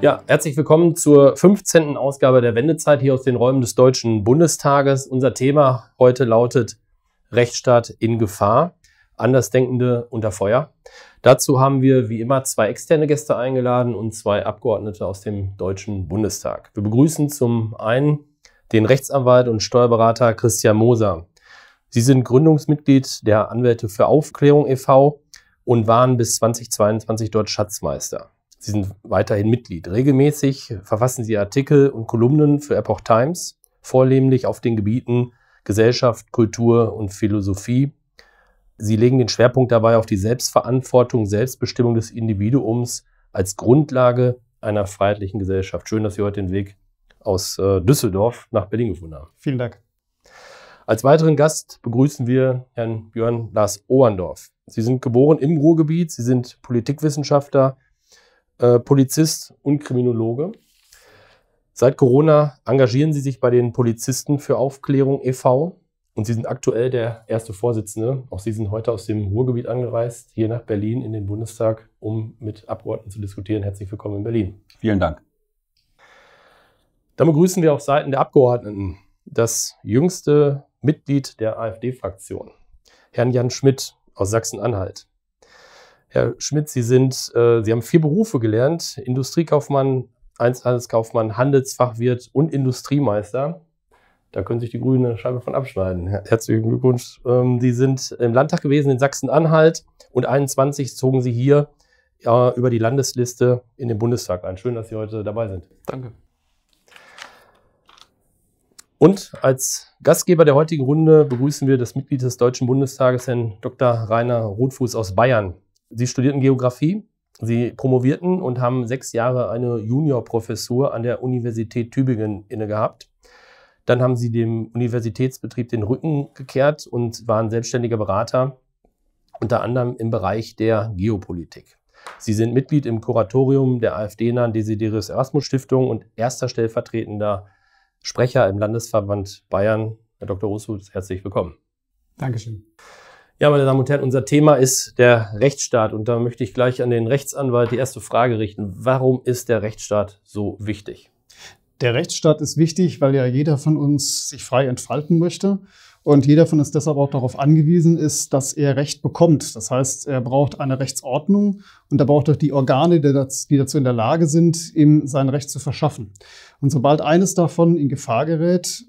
Ja, herzlich willkommen zur 15. Ausgabe der Wendezeit hier aus den Räumen des Deutschen Bundestages. Unser Thema heute lautet Rechtsstaat in Gefahr, Andersdenkende unter Feuer. Dazu haben wir wie immer zwei externe Gäste eingeladen und zwei Abgeordnete aus dem Deutschen Bundestag. Wir begrüßen zum einen den Rechtsanwalt und Steuerberater Christian Moser. Sie sind Gründungsmitglied der Anwälte für Aufklärung e.V. und waren bis 2022 dort Schatzmeister. Sie sind weiterhin Mitglied. Regelmäßig verfassen Sie Artikel und Kolumnen für Epoch Times, vornehmlich auf den Gebieten Gesellschaft, Kultur und Philosophie Sie legen den Schwerpunkt dabei auf die Selbstverantwortung, Selbstbestimmung des Individuums als Grundlage einer freiheitlichen Gesellschaft. Schön, dass Sie heute den Weg aus äh, Düsseldorf nach Berlin gefunden haben. Vielen Dank. Als weiteren Gast begrüßen wir Herrn Björn Lars Ohrendorf. Sie sind geboren im Ruhrgebiet, Sie sind Politikwissenschaftler, äh, Polizist und Kriminologe. Seit Corona engagieren Sie sich bei den Polizisten für Aufklärung e.V. Und Sie sind aktuell der erste Vorsitzende. Auch Sie sind heute aus dem Ruhrgebiet angereist, hier nach Berlin in den Bundestag, um mit Abgeordneten zu diskutieren. Herzlich willkommen in Berlin. Vielen Dank. Dann begrüßen wir auf Seiten der Abgeordneten das jüngste Mitglied der AfD-Fraktion, Herrn Jan Schmidt aus Sachsen-Anhalt. Herr Schmidt, Sie sind, äh, Sie haben vier Berufe gelernt: Industriekaufmann, Einzelhandelskaufmann, Handelsfachwirt und Industriemeister. Da können sich die Grünen eine Scheibe von abschneiden. Herzlichen Glückwunsch. Ähm, die sind im Landtag gewesen in Sachsen-Anhalt und 21 zogen sie hier äh, über die Landesliste in den Bundestag ein. Schön, dass Sie heute dabei sind. Danke. Und als Gastgeber der heutigen Runde begrüßen wir das Mitglied des Deutschen Bundestages, Herrn Dr. Rainer Rotfuß aus Bayern. Sie studierten Geografie, Sie promovierten und haben sechs Jahre eine Juniorprofessur an der Universität Tübingen inne gehabt. Dann haben sie dem Universitätsbetrieb den Rücken gekehrt und waren selbstständiger Berater, unter anderem im Bereich der Geopolitik. Sie sind Mitglied im Kuratorium der AfD-nahen Desiderius Erasmus Stiftung und erster stellvertretender Sprecher im Landesverband Bayern. Herr Dr. Russholz, herzlich willkommen. Dankeschön. Ja, meine Damen und Herren, unser Thema ist der Rechtsstaat und da möchte ich gleich an den Rechtsanwalt die erste Frage richten. Warum ist der Rechtsstaat so wichtig? der Rechtsstaat ist wichtig, weil ja jeder von uns sich frei entfalten möchte und jeder von uns deshalb auch darauf angewiesen ist, dass er Recht bekommt. Das heißt, er braucht eine Rechtsordnung und er braucht auch die Organe, die dazu in der Lage sind, ihm sein Recht zu verschaffen. Und sobald eines davon in Gefahr gerät,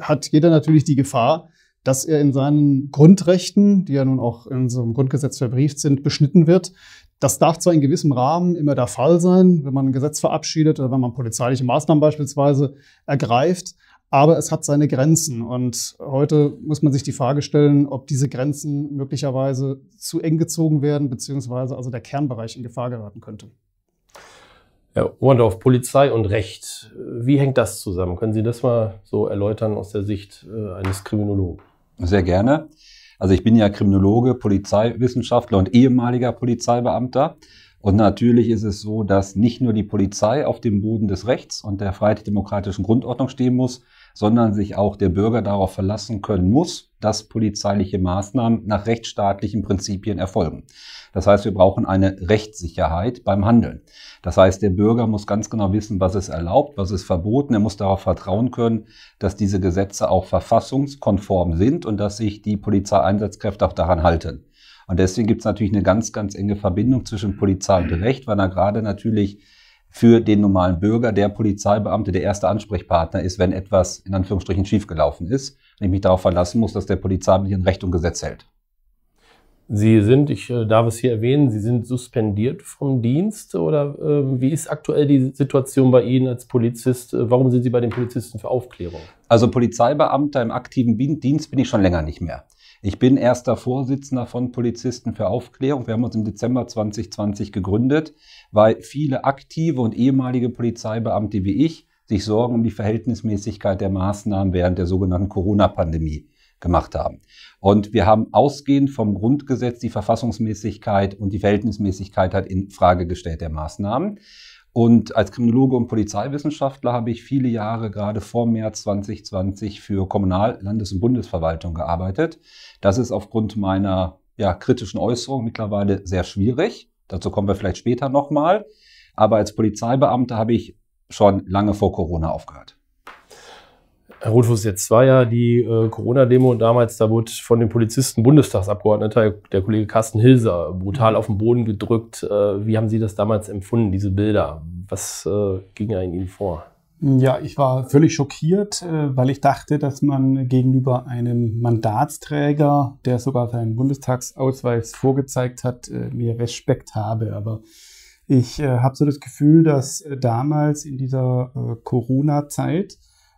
hat jeder natürlich die Gefahr, dass er in seinen Grundrechten, die ja nun auch in unserem Grundgesetz verbrieft sind, beschnitten wird, das darf zwar in gewissem Rahmen immer der Fall sein, wenn man ein Gesetz verabschiedet oder wenn man polizeiliche Maßnahmen beispielsweise ergreift, aber es hat seine Grenzen. Und heute muss man sich die Frage stellen, ob diese Grenzen möglicherweise zu eng gezogen werden, beziehungsweise also der Kernbereich in Gefahr geraten könnte. Herr Ohrendorf, Polizei und Recht, wie hängt das zusammen? Können Sie das mal so erläutern aus der Sicht äh, eines Kriminologen? Sehr gerne. Also ich bin ja Kriminologe, Polizeiwissenschaftler und ehemaliger Polizeibeamter. Und natürlich ist es so, dass nicht nur die Polizei auf dem Boden des Rechts und der freiheitlich-demokratischen Grundordnung stehen muss, sondern sich auch der Bürger darauf verlassen können muss, dass polizeiliche Maßnahmen nach rechtsstaatlichen Prinzipien erfolgen. Das heißt, wir brauchen eine Rechtssicherheit beim Handeln. Das heißt, der Bürger muss ganz genau wissen, was ist erlaubt, was ist verboten. Er muss darauf vertrauen können, dass diese Gesetze auch verfassungskonform sind und dass sich die Polizeieinsatzkräfte auch daran halten. Und deswegen gibt es natürlich eine ganz, ganz enge Verbindung zwischen Polizei und Recht, weil da gerade natürlich für den normalen Bürger der Polizeibeamte der erste Ansprechpartner ist, wenn etwas in Anführungsstrichen schiefgelaufen ist wenn ich mich darauf verlassen muss, dass der Polizeibeamte in Recht und Gesetz hält. Sie sind, ich äh, darf es hier erwähnen, Sie sind suspendiert vom Dienst oder äh, wie ist aktuell die Situation bei Ihnen als Polizist? Äh, warum sind Sie bei den Polizisten für Aufklärung? Also Polizeibeamter im aktiven Dienst bin ich schon länger nicht mehr. Ich bin erster Vorsitzender von Polizisten für Aufklärung. Wir haben uns im Dezember 2020 gegründet, weil viele aktive und ehemalige Polizeibeamte wie ich sich Sorgen um die Verhältnismäßigkeit der Maßnahmen während der sogenannten Corona-Pandemie gemacht haben. Und wir haben ausgehend vom Grundgesetz die Verfassungsmäßigkeit und die Verhältnismäßigkeit hat in Frage gestellt der Maßnahmen. Und als Kriminologe und Polizeiwissenschaftler habe ich viele Jahre gerade vor März 2020 für Kommunal-, Landes- und Bundesverwaltung gearbeitet. Das ist aufgrund meiner ja, kritischen Äußerungen mittlerweile sehr schwierig. Dazu kommen wir vielleicht später nochmal. Aber als Polizeibeamter habe ich schon lange vor Corona aufgehört. Herr Rotfuß, jetzt war ja die äh, Corona-Demo und damals, da wurde von den Polizisten Bundestagsabgeordneter, der Kollege Carsten Hilser, brutal mhm. auf den Boden gedrückt. Äh, wie haben Sie das damals empfunden, diese Bilder? Was äh, ging ja in Ihnen vor? Ja, ich war völlig schockiert, äh, weil ich dachte, dass man gegenüber einem Mandatsträger, der sogar seinen Bundestagsausweis vorgezeigt hat, äh, mir Respekt habe. Aber ich äh, habe so das Gefühl, dass damals in dieser Corona-Zeit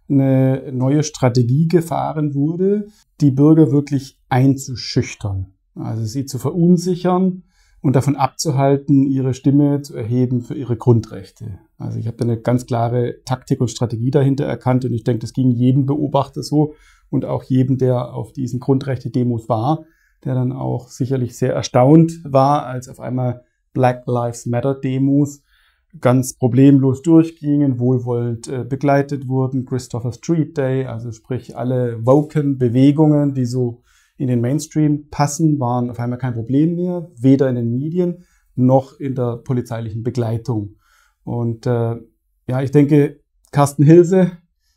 eine neue Strategie gefahren wurde, die Bürger wirklich einzuschüchtern, also sie zu verunsichern und davon abzuhalten, ihre Stimme zu erheben für ihre Grundrechte. Also ich habe da eine ganz klare Taktik und Strategie dahinter erkannt und ich denke, das ging jedem Beobachter so und auch jedem, der auf diesen Grundrechte-Demos war, der dann auch sicherlich sehr erstaunt war, als auf einmal Black Lives Matter-Demos ganz problemlos durchgingen, wohlwollend äh, begleitet wurden. Christopher Street Day, also sprich alle woken Bewegungen, die so in den Mainstream passen, waren auf einmal kein Problem mehr, weder in den Medien noch in der polizeilichen Begleitung. Und äh, ja, ich denke, Carsten Hilse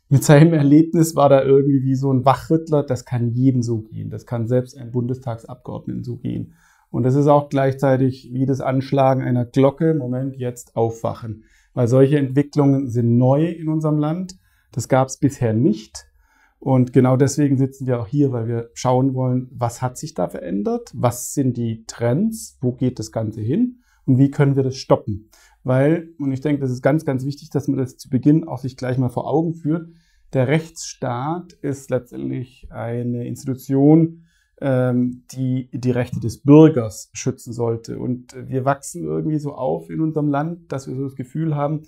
mit seinem Erlebnis war da irgendwie wie so ein Wachrüttler. Das kann jedem so gehen. Das kann selbst einem Bundestagsabgeordneten so gehen. Und das ist auch gleichzeitig wie das Anschlagen einer Glocke, Moment, jetzt aufwachen. Weil solche Entwicklungen sind neu in unserem Land. Das gab es bisher nicht. Und genau deswegen sitzen wir auch hier, weil wir schauen wollen, was hat sich da verändert, was sind die Trends, wo geht das Ganze hin und wie können wir das stoppen. Weil, und ich denke, das ist ganz, ganz wichtig, dass man das zu Beginn auch sich gleich mal vor Augen führt, der Rechtsstaat ist letztendlich eine Institution, ähm, die die Rechte des Bürgers schützen sollte. Und wir wachsen irgendwie so auf in unserem Land, dass wir so das Gefühl haben,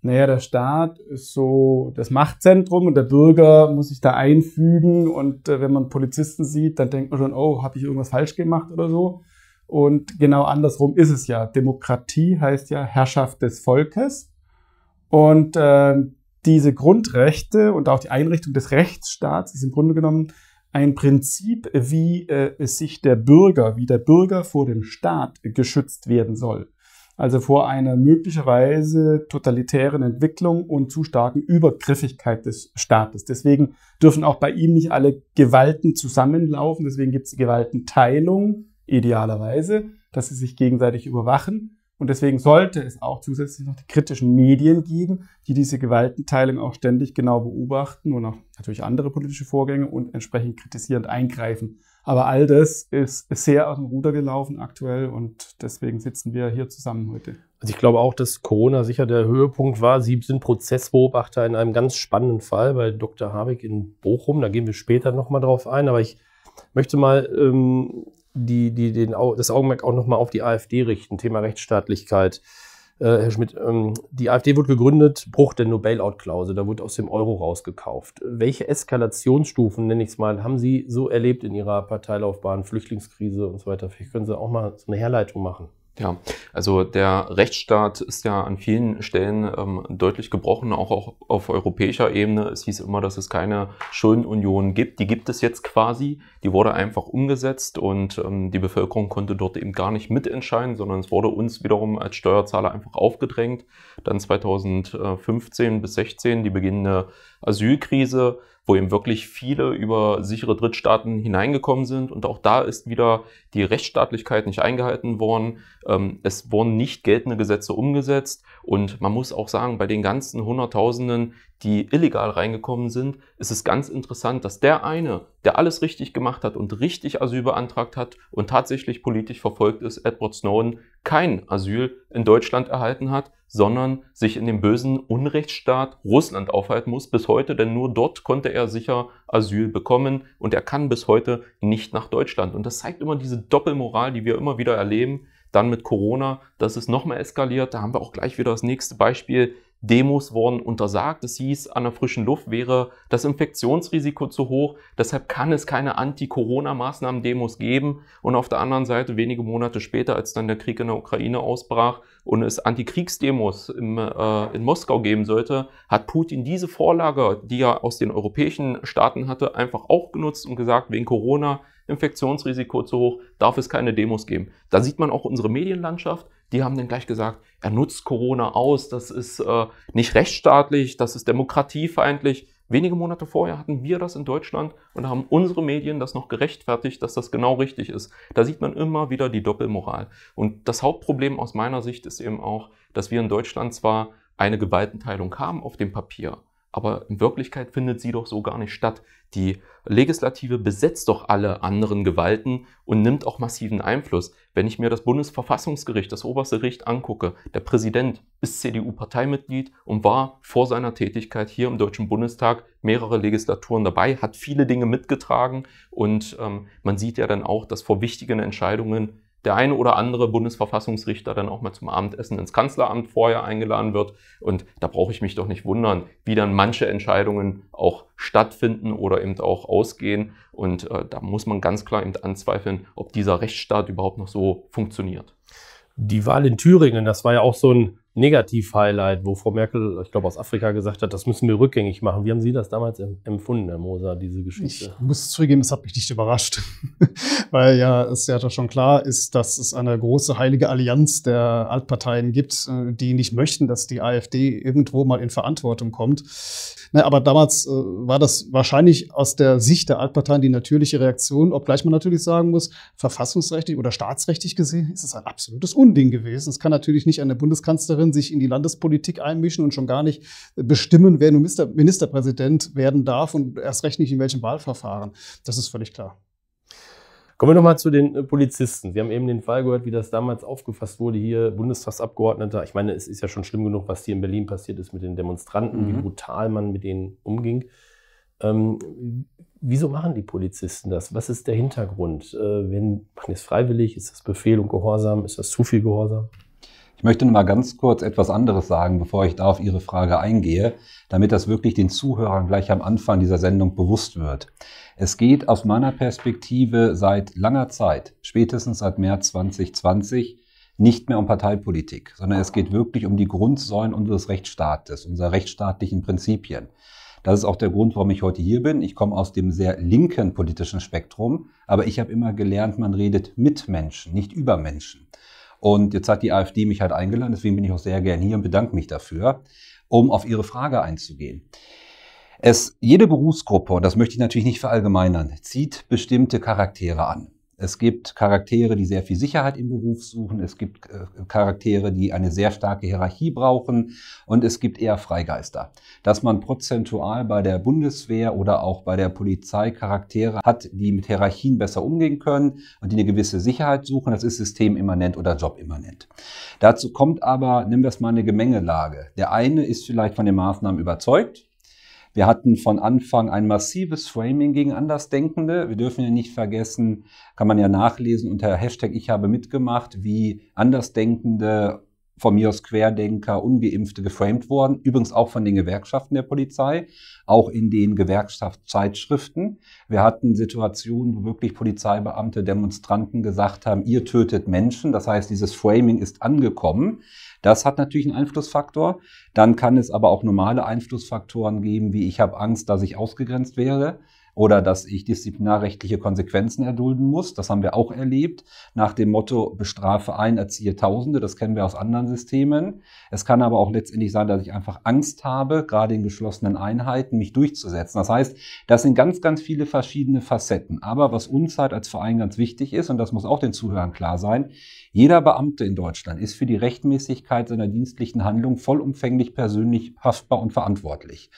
naja, der Staat ist so das Machtzentrum und der Bürger muss sich da einfügen. Und äh, wenn man Polizisten sieht, dann denkt man schon, oh, habe ich irgendwas falsch gemacht oder so. Und genau andersrum ist es ja. Demokratie heißt ja Herrschaft des Volkes. Und äh, diese Grundrechte und auch die Einrichtung des Rechtsstaats ist im Grunde genommen ein Prinzip, wie äh, sich der Bürger, wie der Bürger vor dem Staat geschützt werden soll. Also vor einer möglicherweise totalitären Entwicklung und zu starken Übergriffigkeit des Staates. Deswegen dürfen auch bei ihm nicht alle Gewalten zusammenlaufen. Deswegen gibt es die Gewaltenteilung, idealerweise, dass sie sich gegenseitig überwachen. Und deswegen sollte es auch zusätzlich noch die kritischen Medien geben, die diese Gewaltenteilung auch ständig genau beobachten und auch natürlich andere politische Vorgänge und entsprechend kritisierend eingreifen. Aber all das ist sehr aus dem Ruder gelaufen aktuell und deswegen sitzen wir hier zusammen heute. Also ich glaube auch, dass Corona sicher der Höhepunkt war. Sie sind Prozessbeobachter in einem ganz spannenden Fall bei Dr. Habeck in Bochum. Da gehen wir später nochmal drauf ein. Aber ich möchte mal ähm, die, die den, das Augenmerk auch nochmal auf die AfD richten, Thema Rechtsstaatlichkeit. Äh, Herr Schmidt, ähm, die AfD wurde gegründet, Bruch der No-Bailout-Klausel, da wurde aus dem Euro rausgekauft. Welche Eskalationsstufen, nenne ich es mal, haben Sie so erlebt in Ihrer Parteilaufbahn, Flüchtlingskrise und so weiter? Vielleicht können Sie auch mal so eine Herleitung machen. Ja, also der Rechtsstaat ist ja an vielen Stellen ähm, deutlich gebrochen, auch, auch auf europäischer Ebene. Es hieß immer, dass es keine Schuldenunion gibt. Die gibt es jetzt quasi. Die wurde einfach umgesetzt und ähm, die Bevölkerung konnte dort eben gar nicht mitentscheiden, sondern es wurde uns wiederum als Steuerzahler einfach aufgedrängt. Dann 2015 bis 2016 die beginnende Asylkrise wo eben wirklich viele über sichere Drittstaaten hineingekommen sind. Und auch da ist wieder die Rechtsstaatlichkeit nicht eingehalten worden. Ähm, es wurden nicht geltende Gesetze umgesetzt. Und man muss auch sagen, bei den ganzen Hunderttausenden, die illegal reingekommen sind, ist es ganz interessant, dass der eine, der alles richtig gemacht hat und richtig Asyl beantragt hat und tatsächlich politisch verfolgt ist, Edward Snowden, kein Asyl in Deutschland erhalten hat, sondern sich in dem bösen Unrechtsstaat Russland aufhalten muss bis heute, denn nur dort konnte er sicher Asyl bekommen und er kann bis heute nicht nach Deutschland. Und das zeigt immer diese Doppelmoral, die wir immer wieder erleben. Dann mit Corona, dass es nochmal eskaliert. Da haben wir auch gleich wieder das nächste Beispiel Demos wurden untersagt. Es hieß, an der frischen Luft wäre das Infektionsrisiko zu hoch. Deshalb kann es keine Anti-Corona-Maßnahmen-Demos geben. Und auf der anderen Seite, wenige Monate später, als dann der Krieg in der Ukraine ausbrach und es Antikriegsdemos im, äh, in Moskau geben sollte, hat Putin diese Vorlage, die er aus den europäischen Staaten hatte, einfach auch genutzt und gesagt, wegen Corona Infektionsrisiko zu hoch, darf es keine Demos geben. Da sieht man auch unsere Medienlandschaft, die haben dann gleich gesagt, er nutzt Corona aus, das ist äh, nicht rechtsstaatlich, das ist demokratiefeindlich. Wenige Monate vorher hatten wir das in Deutschland und haben unsere Medien das noch gerechtfertigt, dass das genau richtig ist. Da sieht man immer wieder die Doppelmoral. Und das Hauptproblem aus meiner Sicht ist eben auch, dass wir in Deutschland zwar eine Gewaltenteilung haben auf dem Papier, aber in Wirklichkeit findet sie doch so gar nicht statt. Die Legislative besetzt doch alle anderen Gewalten und nimmt auch massiven Einfluss. Wenn ich mir das Bundesverfassungsgericht, das oberste Gericht angucke, der Präsident ist CDU-Parteimitglied und war vor seiner Tätigkeit hier im Deutschen Bundestag mehrere Legislaturen dabei, hat viele Dinge mitgetragen und ähm, man sieht ja dann auch, dass vor wichtigen Entscheidungen der eine oder andere Bundesverfassungsrichter dann auch mal zum Abendessen ins Kanzleramt vorher eingeladen wird. Und da brauche ich mich doch nicht wundern, wie dann manche Entscheidungen auch stattfinden oder eben auch ausgehen. Und äh, da muss man ganz klar eben anzweifeln, ob dieser Rechtsstaat überhaupt noch so funktioniert. Die Wahl in Thüringen, das war ja auch so ein Negativ-Highlight, wo Frau Merkel, ich glaube aus Afrika, gesagt hat, das müssen wir rückgängig machen. Wie haben Sie das damals empfunden, Herr Moser, diese Geschichte? Ich muss zugeben, es hat mich nicht überrascht, weil ja es ja doch schon klar ist, dass es eine große heilige Allianz der Altparteien gibt, äh, die nicht möchten, dass die AfD irgendwo mal in Verantwortung kommt. Na, aber damals äh, war das wahrscheinlich aus der Sicht der Altparteien die natürliche Reaktion, obgleich man natürlich sagen muss, verfassungsrechtlich oder staatsrechtlich gesehen ist es ein absolutes Unding gewesen. Es kann natürlich nicht eine Bundeskanzlerin darin sich in die Landespolitik einmischen und schon gar nicht bestimmen, wer nun Minister, Ministerpräsident werden darf und erst recht nicht in welchem Wahlverfahren. Das ist völlig klar. Kommen wir nochmal zu den äh, Polizisten. Sie haben eben den Fall gehört, wie das damals aufgefasst wurde hier, Bundestagsabgeordneter. Ich meine, es ist ja schon schlimm genug, was hier in Berlin passiert ist mit den Demonstranten, mhm. wie brutal man mit denen umging. Ähm, wieso machen die Polizisten das? Was ist der Hintergrund? Äh, wenn, machen die es freiwillig? Ist das Befehl und Gehorsam? Ist das zu viel Gehorsam? Ich möchte mal ganz kurz etwas anderes sagen, bevor ich da auf Ihre Frage eingehe, damit das wirklich den Zuhörern gleich am Anfang dieser Sendung bewusst wird. Es geht aus meiner Perspektive seit langer Zeit, spätestens seit März 2020, nicht mehr um Parteipolitik, sondern es geht wirklich um die Grundsäulen unseres Rechtsstaates, unserer rechtsstaatlichen Prinzipien. Das ist auch der Grund, warum ich heute hier bin. Ich komme aus dem sehr linken politischen Spektrum, aber ich habe immer gelernt, man redet mit Menschen, nicht über Menschen. Und jetzt hat die AfD mich halt eingeladen, deswegen bin ich auch sehr gern hier und bedanke mich dafür, um auf Ihre Frage einzugehen. Es, jede Berufsgruppe, und das möchte ich natürlich nicht verallgemeinern, zieht bestimmte Charaktere an. Es gibt Charaktere, die sehr viel Sicherheit im Beruf suchen. Es gibt äh, Charaktere, die eine sehr starke Hierarchie brauchen. Und es gibt eher Freigeister. Dass man prozentual bei der Bundeswehr oder auch bei der Polizei Charaktere hat, die mit Hierarchien besser umgehen können und die eine gewisse Sicherheit suchen, das ist systemimmanent oder jobimmanent. Dazu kommt aber, nehmen wir es mal eine Gemengelage. Der eine ist vielleicht von den Maßnahmen überzeugt, wir hatten von Anfang ein massives Framing gegen Andersdenkende. Wir dürfen ja nicht vergessen, kann man ja nachlesen unter Hashtag Ich habe mitgemacht, wie Andersdenkende von mir aus Querdenker, Ungeimpfte geframed worden, übrigens auch von den Gewerkschaften der Polizei, auch in den Gewerkschaftszeitschriften. Wir hatten Situationen, wo wirklich Polizeibeamte Demonstranten gesagt haben, ihr tötet Menschen, das heißt, dieses Framing ist angekommen. Das hat natürlich einen Einflussfaktor. Dann kann es aber auch normale Einflussfaktoren geben, wie ich habe Angst, dass ich ausgegrenzt wäre oder dass ich disziplinarrechtliche Konsequenzen erdulden muss. Das haben wir auch erlebt nach dem Motto bestrafe ein, erziehe Tausende. Das kennen wir aus anderen Systemen. Es kann aber auch letztendlich sein, dass ich einfach Angst habe, gerade in geschlossenen Einheiten, mich durchzusetzen. Das heißt, das sind ganz, ganz viele verschiedene Facetten. Aber was uns halt als Verein ganz wichtig ist, und das muss auch den Zuhörern klar sein, jeder Beamte in Deutschland ist für die Rechtmäßigkeit seiner dienstlichen Handlung vollumfänglich persönlich haftbar und verantwortlich.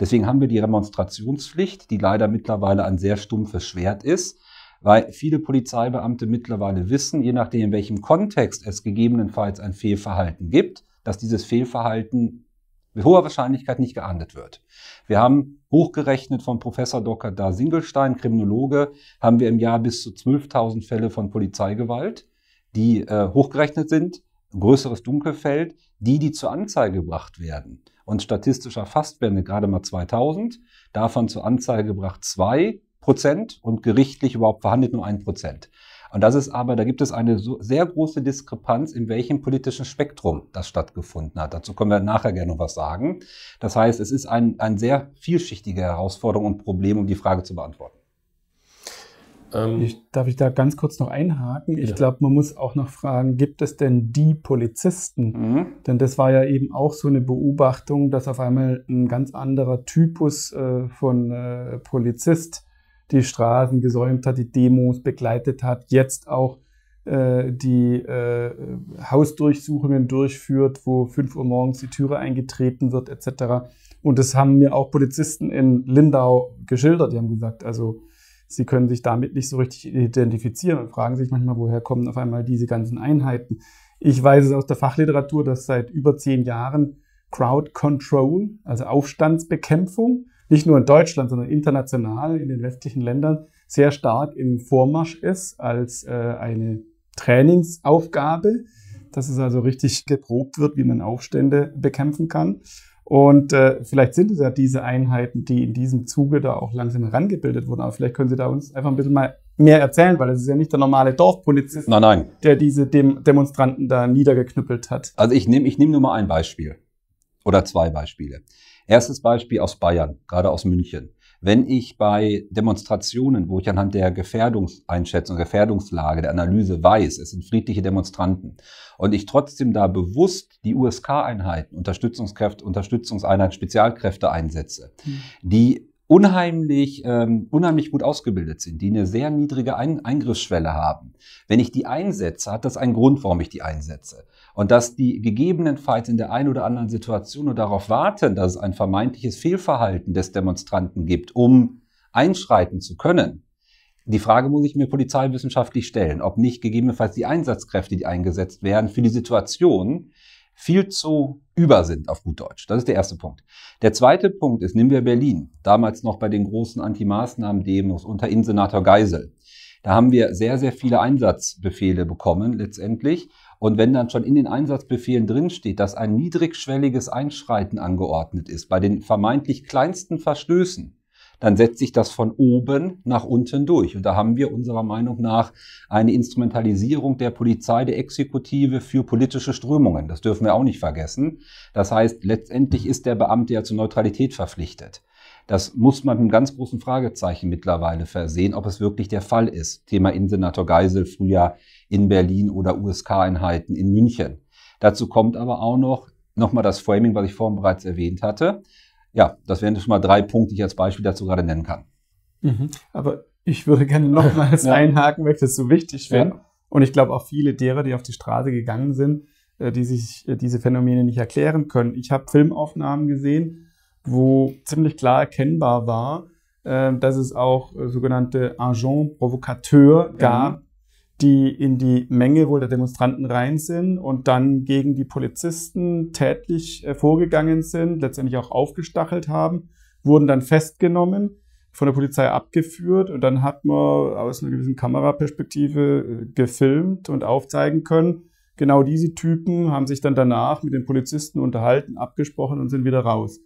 Deswegen haben wir die Remonstrationspflicht, die leider mittlerweile ein sehr stumpfes Schwert ist, weil viele Polizeibeamte mittlerweile wissen, je nachdem, in welchem Kontext es gegebenenfalls ein Fehlverhalten gibt, dass dieses Fehlverhalten mit hoher Wahrscheinlichkeit nicht geahndet wird. Wir haben hochgerechnet von Professor Dr. Da Singelstein, Kriminologe, haben wir im Jahr bis zu 12.000 Fälle von Polizeigewalt, die äh, hochgerechnet sind, größeres Dunkelfeld, die, die zur Anzeige gebracht werden und statistisch statistischer Fastwende gerade mal 2000, davon zur Anzeige gebracht 2 Prozent und gerichtlich überhaupt verhandelt nur 1 Prozent. Und das ist aber, da gibt es eine so sehr große Diskrepanz, in welchem politischen Spektrum das stattgefunden hat. Dazu können wir nachher gerne noch was sagen. Das heißt, es ist ein, ein sehr vielschichtige Herausforderung und Problem, um die Frage zu beantworten. Ähm, ich, darf ich da ganz kurz noch einhaken? Ich ja. glaube, man muss auch noch fragen, gibt es denn die Polizisten? Mhm. Denn das war ja eben auch so eine Beobachtung, dass auf einmal ein ganz anderer Typus äh, von äh, Polizist die Straßen gesäumt hat, die Demos begleitet hat, jetzt auch äh, die äh, Hausdurchsuchungen durchführt, wo 5 Uhr morgens die Türe eingetreten wird, etc. Und das haben mir auch Polizisten in Lindau geschildert. Die haben gesagt, also Sie können sich damit nicht so richtig identifizieren und fragen sich manchmal, woher kommen auf einmal diese ganzen Einheiten. Ich weiß es aus der Fachliteratur, dass seit über zehn Jahren Crowd Control, also Aufstandsbekämpfung, nicht nur in Deutschland, sondern international in den westlichen Ländern sehr stark im Vormarsch ist als äh, eine Trainingsaufgabe, dass es also richtig geprobt wird, wie man Aufstände bekämpfen kann. Und äh, vielleicht sind es ja diese Einheiten, die in diesem Zuge da auch langsam herangebildet wurden. Aber vielleicht können Sie da uns einfach ein bisschen mal mehr erzählen, weil das ist ja nicht der normale Dorfpolizist, nein, nein. der diese Dem Demonstranten da niedergeknüppelt hat. Also ich nehme ich nehm nur mal ein Beispiel oder zwei Beispiele. Erstes Beispiel aus Bayern, gerade aus München. Wenn ich bei Demonstrationen, wo ich anhand der Gefährdungseinschätzung, Gefährdungslage, der Analyse weiß, es sind friedliche Demonstranten und ich trotzdem da bewusst die USK-Einheiten, Unterstützungskräfte, Unterstützungseinheiten, Spezialkräfte einsetze, mhm. die unheimlich, ähm, unheimlich gut ausgebildet sind, die eine sehr niedrige Ein Eingriffsschwelle haben. Wenn ich die einsetze, hat das einen Grund, warum ich die einsetze. Und dass die gegebenenfalls in der einen oder anderen Situation nur darauf warten, dass es ein vermeintliches Fehlverhalten des Demonstranten gibt, um einschreiten zu können. Die Frage muss ich mir polizeiwissenschaftlich stellen, ob nicht gegebenenfalls die Einsatzkräfte, die eingesetzt werden, für die Situation viel zu über sind, auf gut Deutsch. Das ist der erste Punkt. Der zweite Punkt ist, nehmen wir Berlin, damals noch bei den großen Anti-Maßnahmen-Demos unter Innensenator Geisel. Da haben wir sehr, sehr viele Einsatzbefehle bekommen letztendlich. Und wenn dann schon in den Einsatzbefehlen drinsteht, dass ein niedrigschwelliges Einschreiten angeordnet ist, bei den vermeintlich kleinsten Verstößen, dann setzt sich das von oben nach unten durch. Und da haben wir unserer Meinung nach eine Instrumentalisierung der Polizei, der Exekutive für politische Strömungen. Das dürfen wir auch nicht vergessen. Das heißt, letztendlich ist der Beamte ja zur Neutralität verpflichtet. Das muss man mit einem ganz großen Fragezeichen mittlerweile versehen, ob es wirklich der Fall ist. Thema Innensenator Geisel früher in Berlin oder USK-Einheiten in München. Dazu kommt aber auch noch nochmal das Framing, was ich vorhin bereits erwähnt hatte. Ja, das wären schon mal drei Punkte, die ich als Beispiel dazu gerade nennen kann. Mhm. Aber ich würde gerne nochmals ja. einhaken, weil ich das so wichtig finde. Ja. Und ich glaube auch viele derer, die auf die Straße gegangen sind, äh, die sich äh, diese Phänomene nicht erklären können. Ich habe Filmaufnahmen gesehen, wo ziemlich klar erkennbar war, äh, dass es auch sogenannte Agent Provocateur gab, die in die Menge wohl der Demonstranten rein sind und dann gegen die Polizisten tätlich äh, vorgegangen sind, letztendlich auch aufgestachelt haben, wurden dann festgenommen, von der Polizei abgeführt und dann hat man aus einer gewissen Kameraperspektive äh, gefilmt und aufzeigen können, genau diese Typen haben sich dann danach mit den Polizisten unterhalten, abgesprochen und sind wieder raus.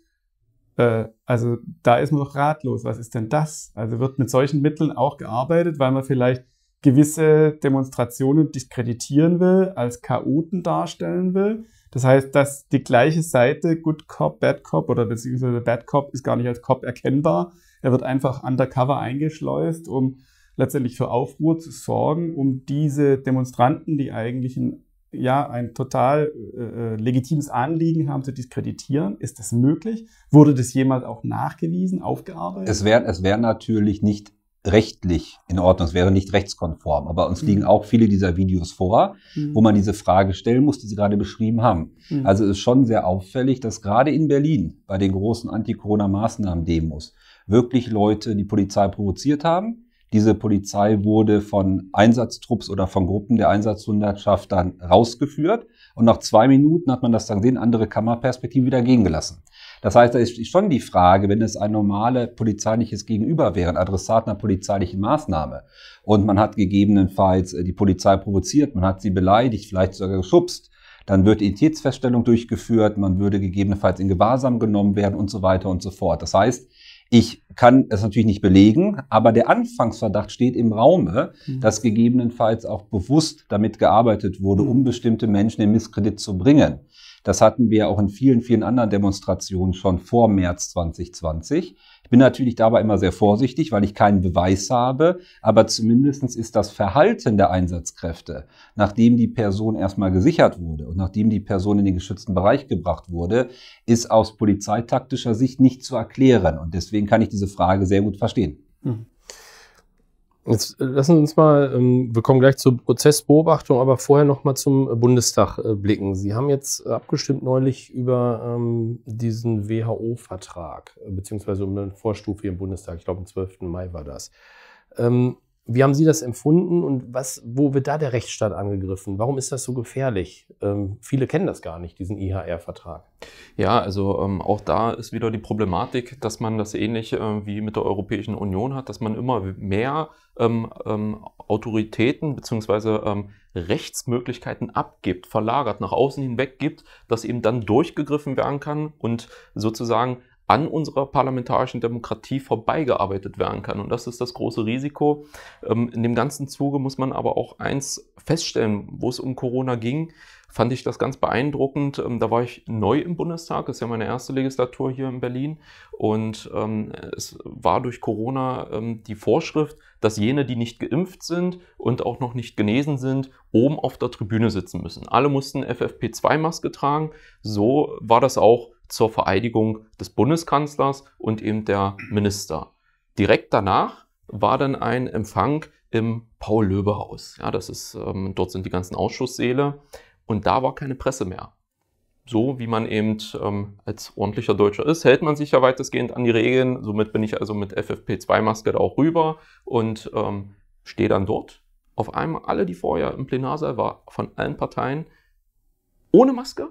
Äh, also da ist man doch ratlos. Was ist denn das? Also wird mit solchen Mitteln auch gearbeitet, weil man vielleicht gewisse Demonstrationen diskreditieren will, als Chaoten darstellen will. Das heißt, dass die gleiche Seite, Good Cop, Bad Cop oder beziehungsweise Bad Cop ist gar nicht als Cop erkennbar. Er wird einfach undercover eingeschleust, um letztendlich für Aufruhr zu sorgen, um diese Demonstranten, die eigentlich ein, ja, ein total äh, äh legitimes Anliegen haben, zu diskreditieren. Ist das möglich? Wurde das jemals auch nachgewiesen, aufgearbeitet? Es wäre es wär natürlich nicht rechtlich in Ordnung, es wäre nicht rechtskonform. Aber uns liegen mhm. auch viele dieser Videos vor, mhm. wo man diese Frage stellen muss, die Sie gerade beschrieben haben. Mhm. Also ist schon sehr auffällig, dass gerade in Berlin bei den großen Anti-Corona-Maßnahmen-Demos wirklich Leute die Polizei provoziert haben. Diese Polizei wurde von Einsatztrupps oder von Gruppen der Einsatzhundertschaft dann rausgeführt. Und nach zwei Minuten hat man das dann gesehen, andere Kameraperspektive wieder gehen gelassen. Das heißt, da ist schon die Frage, wenn es ein normales polizeiliches Gegenüber wäre, ein Adressat einer polizeilichen Maßnahme und man hat gegebenenfalls äh, die Polizei provoziert, man hat sie beleidigt, vielleicht sogar geschubst, dann wird Identitätsfeststellung durchgeführt, man würde gegebenenfalls in Gewahrsam genommen werden und so weiter und so fort. Das heißt, ich kann es natürlich nicht belegen, aber der Anfangsverdacht steht im Raume, mhm. dass gegebenenfalls auch bewusst damit gearbeitet wurde, um mhm. bestimmte Menschen in Misskredit zu bringen. Das hatten wir auch in vielen, vielen anderen Demonstrationen schon vor März 2020. Ich bin natürlich dabei immer sehr vorsichtig, weil ich keinen Beweis habe, aber zumindest ist das Verhalten der Einsatzkräfte, nachdem die Person erstmal gesichert wurde und nachdem die Person in den geschützten Bereich gebracht wurde, ist aus polizeitaktischer Sicht nicht zu erklären. Und deswegen kann ich diese Frage sehr gut verstehen. Mhm. Jetzt äh, lassen Sie uns mal, ähm, wir kommen gleich zur Prozessbeobachtung, aber vorher nochmal zum äh, Bundestag äh, blicken. Sie haben jetzt abgestimmt neulich über ähm, diesen WHO-Vertrag, beziehungsweise um eine Vorstufe im Bundestag. Ich glaube, am 12. Mai war das. Ähm, wie haben Sie das empfunden und was, wo wird da der Rechtsstaat angegriffen? Warum ist das so gefährlich? Ähm, viele kennen das gar nicht, diesen IHR-Vertrag. Ja, also ähm, auch da ist wieder die Problematik, dass man das ähnlich äh, wie mit der Europäischen Union hat, dass man immer mehr ähm, ähm, Autoritäten beziehungsweise ähm, Rechtsmöglichkeiten abgibt, verlagert, nach außen hinweg gibt, dass eben dann durchgegriffen werden kann und sozusagen an unserer parlamentarischen Demokratie vorbeigearbeitet werden kann. Und das ist das große Risiko. Ähm, in dem ganzen Zuge muss man aber auch eins feststellen, wo es um Corona ging fand ich das ganz beeindruckend. Ähm, da war ich neu im Bundestag, das ist ja meine erste Legislatur hier in Berlin. Und ähm, es war durch Corona ähm, die Vorschrift, dass jene, die nicht geimpft sind und auch noch nicht genesen sind, oben auf der Tribüne sitzen müssen. Alle mussten FFP2-Maske tragen. So war das auch zur Vereidigung des Bundeskanzlers und eben der Minister. Direkt danach war dann ein Empfang im Paul-Löbe-Haus. Ja, ähm, dort sind die ganzen Ausschusssäle. Und da war keine Presse mehr. So wie man eben ähm, als ordentlicher Deutscher ist, hält man sich ja weitestgehend an die Regeln. Somit bin ich also mit FFP2-Maske da auch rüber und ähm, stehe dann dort. Auf einmal alle, die vorher im Plenarsaal waren, von allen Parteien, ohne Maske,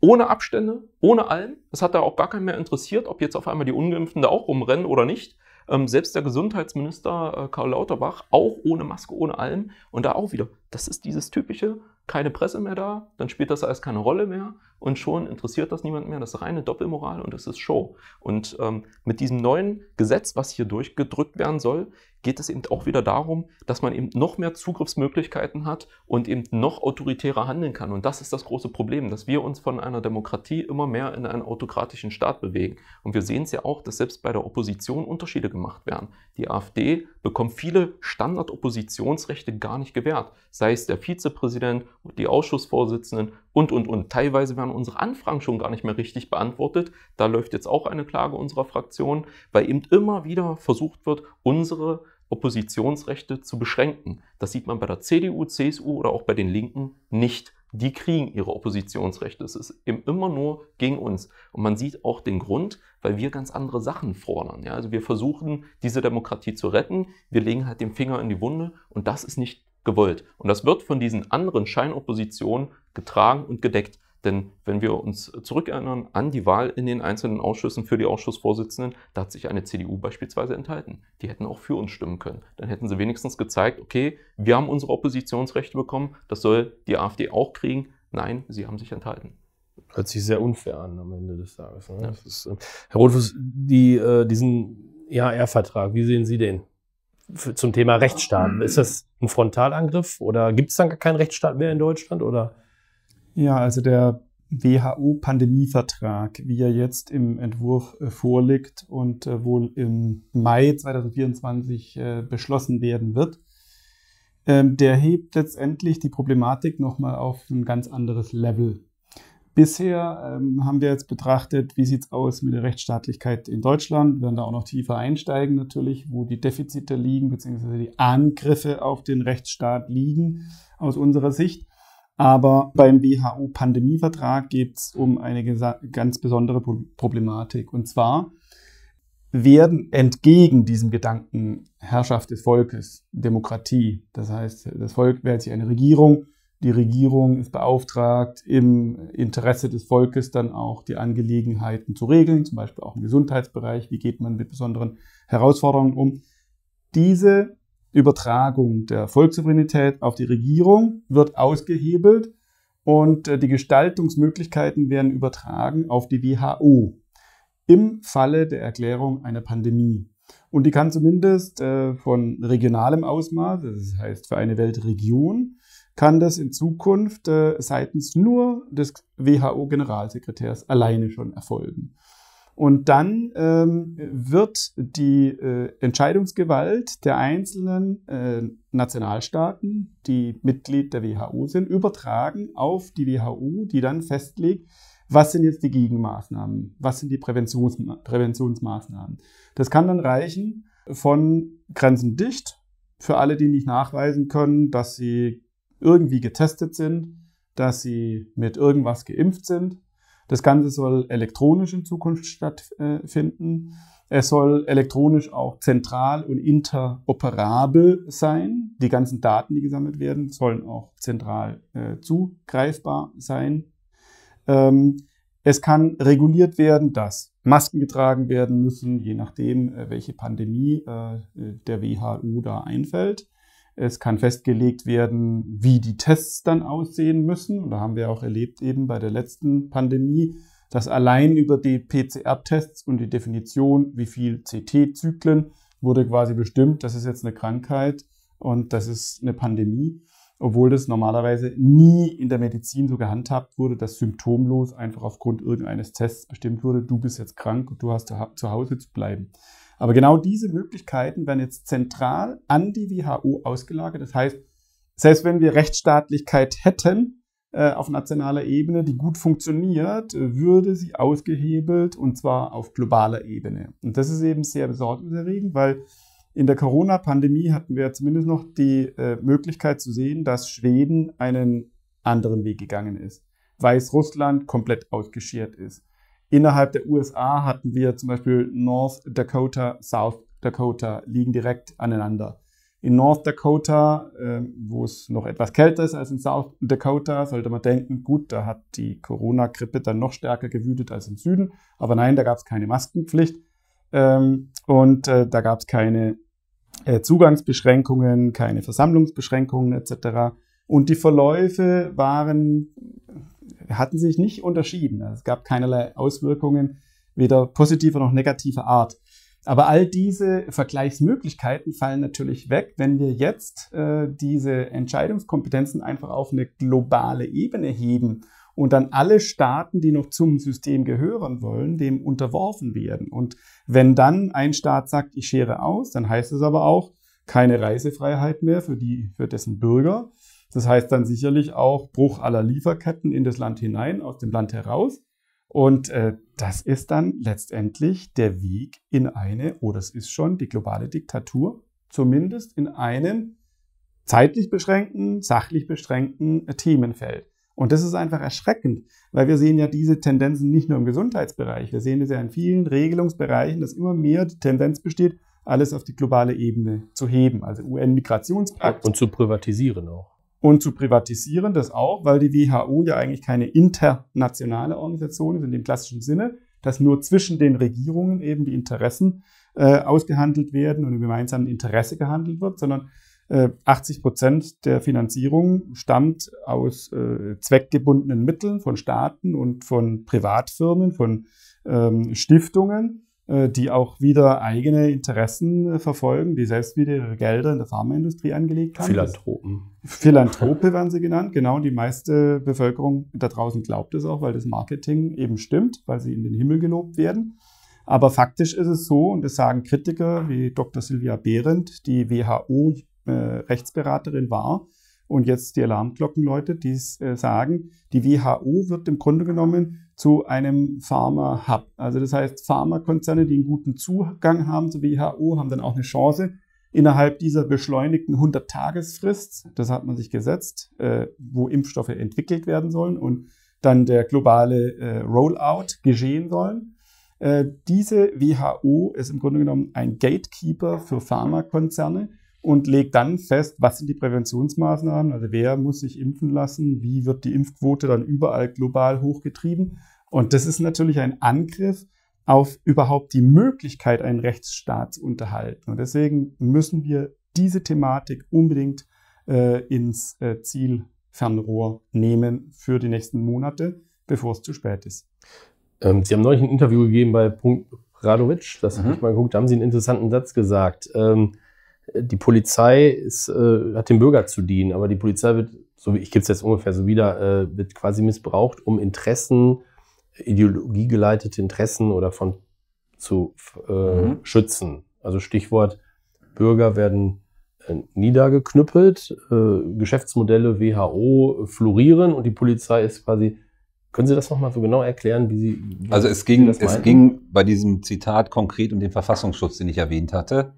ohne Abstände, ohne allem. Es hat da auch gar keinen mehr interessiert, ob jetzt auf einmal die Ungeimpften da auch rumrennen oder nicht. Ähm, selbst der Gesundheitsminister äh, Karl Lauterbach auch ohne Maske, ohne allem. Und da auch wieder, das ist dieses typische keine Presse mehr da, dann spielt das alles keine Rolle mehr und schon interessiert das niemand mehr. Das ist reine Doppelmoral und es ist Show. Und ähm, mit diesem neuen Gesetz, was hier durchgedrückt werden soll, geht es eben auch wieder darum, dass man eben noch mehr Zugriffsmöglichkeiten hat und eben noch autoritärer handeln kann. Und das ist das große Problem, dass wir uns von einer Demokratie immer mehr in einen autokratischen Staat bewegen. Und wir sehen es ja auch, dass selbst bei der Opposition Unterschiede gemacht werden. Die AfD bekommt viele Standard-Oppositionsrechte gar nicht gewährt, sei es der Vizepräsident, die Ausschussvorsitzenden und, und, und. Teilweise werden haben unsere Anfragen schon gar nicht mehr richtig beantwortet. Da läuft jetzt auch eine Klage unserer Fraktion, weil eben immer wieder versucht wird, unsere Oppositionsrechte zu beschränken. Das sieht man bei der CDU, CSU oder auch bei den Linken nicht. Die kriegen ihre Oppositionsrechte. Es ist eben immer nur gegen uns. Und man sieht auch den Grund, weil wir ganz andere Sachen fordern. Ja, also wir versuchen, diese Demokratie zu retten. Wir legen halt den Finger in die Wunde und das ist nicht gewollt. Und das wird von diesen anderen Scheinoppositionen getragen und gedeckt. Denn wenn wir uns zurückerinnern an die Wahl in den einzelnen Ausschüssen für die Ausschussvorsitzenden, da hat sich eine CDU beispielsweise enthalten. Die hätten auch für uns stimmen können. Dann hätten sie wenigstens gezeigt, okay, wir haben unsere Oppositionsrechte bekommen, das soll die AfD auch kriegen. Nein, sie haben sich enthalten. Hört sich sehr unfair an am Ende des Tages. Ne? Ja. Ist, äh, Herr Rothfuss, die, äh, diesen ehr vertrag wie sehen Sie den? zum Thema Rechtsstaat. Hm. Ist das ein Frontalangriff oder gibt es dann gar keinen Rechtsstaat mehr in Deutschland? Oder? Ja, also der WHO-Pandemievertrag, wie er jetzt im Entwurf äh, vorliegt und äh, wohl im Mai 2024 äh, beschlossen werden wird, ähm, der hebt letztendlich die Problematik nochmal auf ein ganz anderes Level. Bisher ähm, haben wir jetzt betrachtet, wie sieht es aus mit der Rechtsstaatlichkeit in Deutschland. Wir werden da auch noch tiefer einsteigen natürlich, wo die Defizite liegen, beziehungsweise die Angriffe auf den Rechtsstaat liegen aus unserer Sicht. Aber beim WHO-Pandemievertrag geht es um eine ganz besondere Problematik. Und zwar werden entgegen diesem Gedanken Herrschaft des Volkes, Demokratie, das heißt, das Volk wählt sich eine Regierung, die Regierung ist beauftragt, im Interesse des Volkes dann auch die Angelegenheiten zu regeln, zum Beispiel auch im Gesundheitsbereich, wie geht man mit besonderen Herausforderungen um. Diese Übertragung der Volkssouveränität auf die Regierung wird ausgehebelt und äh, die Gestaltungsmöglichkeiten werden übertragen auf die WHO im Falle der Erklärung einer Pandemie. Und die kann zumindest äh, von regionalem Ausmaß, das heißt für eine Weltregion, kann das in Zukunft äh, seitens nur des WHO-Generalsekretärs alleine schon erfolgen. Und dann ähm, wird die äh, Entscheidungsgewalt der einzelnen äh, Nationalstaaten, die Mitglied der WHO sind, übertragen auf die WHO, die dann festlegt, was sind jetzt die Gegenmaßnahmen, was sind die Präventions Präventionsmaßnahmen. Das kann dann reichen von Grenzen dicht für alle, die nicht nachweisen können, dass sie irgendwie getestet sind, dass sie mit irgendwas geimpft sind, das Ganze soll elektronisch in Zukunft stattfinden. Es soll elektronisch auch zentral und interoperabel sein. Die ganzen Daten, die gesammelt werden, sollen auch zentral äh, zugreifbar sein. Ähm, es kann reguliert werden, dass Masken getragen werden müssen, je nachdem, äh, welche Pandemie äh, der WHO da einfällt. Es kann festgelegt werden, wie die Tests dann aussehen müssen. Da haben wir auch erlebt eben bei der letzten Pandemie, dass allein über die PCR-Tests und die Definition, wie viel CT-Zyklen, wurde quasi bestimmt, das ist jetzt eine Krankheit und das ist eine Pandemie, obwohl das normalerweise nie in der Medizin so gehandhabt wurde, dass symptomlos einfach aufgrund irgendeines Tests bestimmt wurde, du bist jetzt krank und du hast zu Hause zu bleiben. Aber genau diese Möglichkeiten werden jetzt zentral an die WHO ausgelagert. Das heißt, selbst wenn wir Rechtsstaatlichkeit hätten äh, auf nationaler Ebene, die gut funktioniert, würde sie ausgehebelt und zwar auf globaler Ebene. Und das ist eben sehr besorgniserregend, weil in der Corona-Pandemie hatten wir zumindest noch die äh, Möglichkeit zu sehen, dass Schweden einen anderen Weg gegangen ist. weil Russland komplett ausgeschert ist. Innerhalb der USA hatten wir zum Beispiel North Dakota, South Dakota liegen direkt aneinander. In North Dakota, äh, wo es noch etwas kälter ist als in South Dakota, sollte man denken, gut, da hat die Corona-Grippe dann noch stärker gewütet als im Süden. Aber nein, da gab es keine Maskenpflicht ähm, und äh, da gab es keine äh, Zugangsbeschränkungen, keine Versammlungsbeschränkungen etc. Und die Verläufe waren hatten sich nicht unterschieden. es gab keinerlei Auswirkungen, weder positiver noch negativer Art. Aber all diese Vergleichsmöglichkeiten fallen natürlich weg, wenn wir jetzt äh, diese Entscheidungskompetenzen einfach auf eine globale Ebene heben und dann alle Staaten, die noch zum System gehören wollen, dem unterworfen werden. Und wenn dann ein Staat sagt, ich schere aus, dann heißt es aber auch keine Reisefreiheit mehr für die, für dessen Bürger. Das heißt dann sicherlich auch Bruch aller Lieferketten in das Land hinein, aus dem Land heraus. Und äh, das ist dann letztendlich der Weg in eine, oder oh, das ist schon die globale Diktatur, zumindest in einem zeitlich beschränkten, sachlich beschränkten äh, Themenfeld. Und das ist einfach erschreckend, weil wir sehen ja diese Tendenzen nicht nur im Gesundheitsbereich, wir sehen es ja in vielen Regelungsbereichen, dass immer mehr die Tendenz besteht, alles auf die globale Ebene zu heben, also UN-Migrationspakt. Und zu privatisieren auch und zu privatisieren, das auch, weil die WHO ja eigentlich keine internationale Organisation ist in dem klassischen Sinne, dass nur zwischen den Regierungen eben die Interessen äh, ausgehandelt werden und im gemeinsamen Interesse gehandelt wird, sondern äh, 80 Prozent der Finanzierung stammt aus äh, zweckgebundenen Mitteln von Staaten und von Privatfirmen, von ähm, Stiftungen äh, die auch wieder eigene Interessen äh, verfolgen, die selbst wieder ihre Gelder in der Pharmaindustrie angelegt haben. Philanthropen. Philanthrope werden sie genannt, genau. Die meiste Bevölkerung da draußen glaubt es auch, weil das Marketing eben stimmt, weil sie in den Himmel gelobt werden. Aber faktisch ist es so, und das sagen Kritiker wie Dr. Silvia Behrendt, die WHO-Rechtsberaterin äh, war und jetzt die Alarmglocken läutet, die sagen, die WHO wird im Grunde genommen zu einem Pharma-Hub. Also das heißt, Pharmakonzerne, die einen guten Zugang haben zur WHO, haben dann auch eine Chance, innerhalb dieser beschleunigten 100-Tagesfrist, das hat man sich gesetzt, äh, wo Impfstoffe entwickelt werden sollen und dann der globale äh, Rollout geschehen sollen. Äh, diese WHO ist im Grunde genommen ein Gatekeeper für Pharmakonzerne, und legt dann fest, was sind die Präventionsmaßnahmen, also wer muss sich impfen lassen, wie wird die Impfquote dann überall global hochgetrieben. Und das ist natürlich ein Angriff auf überhaupt die Möglichkeit, einen Rechtsstaat zu unterhalten. Und deswegen müssen wir diese Thematik unbedingt äh, ins äh, Zielfernrohr nehmen für die nächsten Monate, bevor es zu spät ist. Ähm, Sie haben neulich ein Interview gegeben bei Punkt Radovic, das mhm. habe ich mal geguckt, da haben Sie einen interessanten Satz gesagt. Ähm, die Polizei ist, äh, hat dem Bürger zu dienen, aber die Polizei wird, so wie ich gebe es jetzt ungefähr so wieder, äh, wird quasi missbraucht, um Interessen, ideologiegeleitete Interessen oder von zu äh, mhm. schützen. Also Stichwort Bürger werden äh, niedergeknüppelt, äh, Geschäftsmodelle WHO florieren und die Polizei ist quasi können Sie das nochmal so genau erklären, wie Sie. Wie also es ging, es ging bei diesem Zitat konkret um den Verfassungsschutz, den ich erwähnt hatte.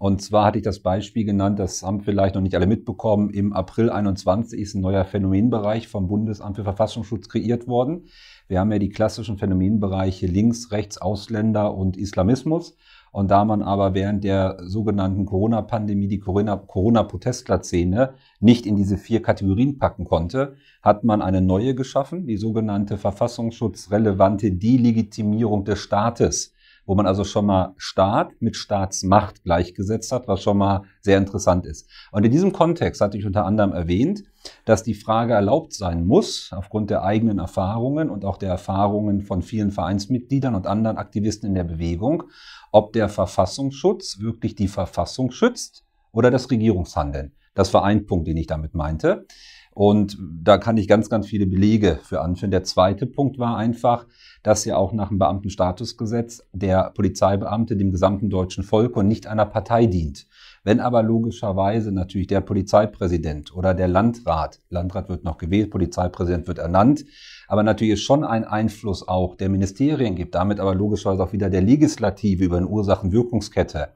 Und zwar hatte ich das Beispiel genannt, das haben vielleicht noch nicht alle mitbekommen, im April 21 ist ein neuer Phänomenbereich vom Bundesamt für Verfassungsschutz kreiert worden. Wir haben ja die klassischen Phänomenbereiche links, rechts, Ausländer und Islamismus. Und da man aber während der sogenannten Corona-Pandemie die Corona-Protestler-Szene nicht in diese vier Kategorien packen konnte, hat man eine neue geschaffen, die sogenannte verfassungsschutzrelevante Delegitimierung des Staates wo man also schon mal Staat mit Staatsmacht gleichgesetzt hat, was schon mal sehr interessant ist. Und in diesem Kontext hatte ich unter anderem erwähnt, dass die Frage erlaubt sein muss, aufgrund der eigenen Erfahrungen und auch der Erfahrungen von vielen Vereinsmitgliedern und anderen Aktivisten in der Bewegung, ob der Verfassungsschutz wirklich die Verfassung schützt oder das Regierungshandeln. Das war ein Punkt, den ich damit meinte. Und da kann ich ganz, ganz viele Belege für anführen. Der zweite Punkt war einfach, dass ja auch nach dem Beamtenstatusgesetz der Polizeibeamte dem gesamten deutschen Volk und nicht einer Partei dient. Wenn aber logischerweise natürlich der Polizeipräsident oder der Landrat, Landrat wird noch gewählt, Polizeipräsident wird ernannt, aber natürlich schon ein Einfluss auch der Ministerien gibt, damit aber logischerweise auch wieder der Legislative über eine Ursachenwirkungskette,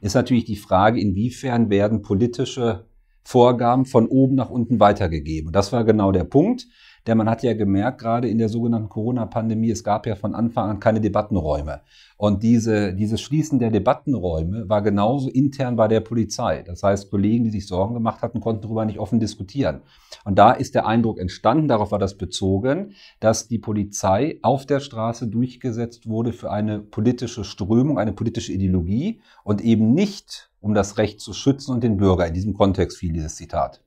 ist natürlich die Frage, inwiefern werden politische Vorgaben von oben nach unten weitergegeben. Und das war genau der Punkt. Denn man hat ja gemerkt, gerade in der sogenannten Corona-Pandemie, es gab ja von Anfang an keine Debattenräume. Und diese, dieses Schließen der Debattenräume war genauso intern bei der Polizei. Das heißt, Kollegen, die sich Sorgen gemacht hatten, konnten darüber nicht offen diskutieren. Und da ist der Eindruck entstanden, darauf war das bezogen, dass die Polizei auf der Straße durchgesetzt wurde für eine politische Strömung, eine politische Ideologie und eben nicht um das Recht zu schützen und den Bürger. In diesem Kontext fiel dieses Zitat.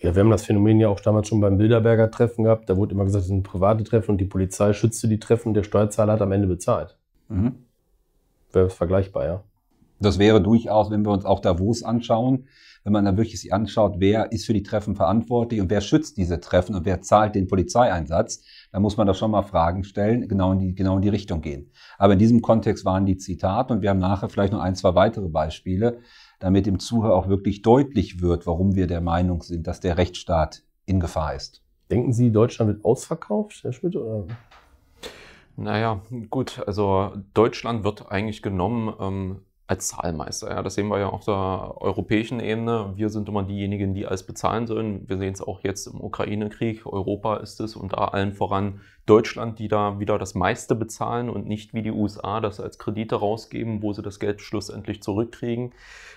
Ja, wir haben das Phänomen ja auch damals schon beim Bilderberger Treffen gehabt. Da wurde immer gesagt, es sind private Treffen und die Polizei schützte die Treffen, der Steuerzahler hat am Ende bezahlt. Mhm. Wäre vergleichbar, ja. Das wäre durchaus, wenn wir uns auch Davos anschauen, wenn man da wirklich sich anschaut, wer ist für die Treffen verantwortlich und wer schützt diese Treffen und wer zahlt den Polizeieinsatz, da muss man doch schon mal Fragen stellen, genau in, die, genau in die Richtung gehen. Aber in diesem Kontext waren die Zitate und wir haben nachher vielleicht noch ein, zwei weitere Beispiele, damit dem Zuhörer auch wirklich deutlich wird, warum wir der Meinung sind, dass der Rechtsstaat in Gefahr ist. Denken Sie, Deutschland wird ausverkauft, Herr Schmidt? Oder? Naja, gut, also Deutschland wird eigentlich genommen, ähm, als Zahlmeister. Ja, das sehen wir ja auf der europäischen Ebene. Wir sind immer diejenigen, die alles bezahlen sollen. Wir sehen es auch jetzt im Ukraine-Krieg. Europa ist es und da allen voran Deutschland, die da wieder das meiste bezahlen und nicht wie die USA das als Kredite rausgeben, wo sie das Geld schlussendlich zurückkriegen.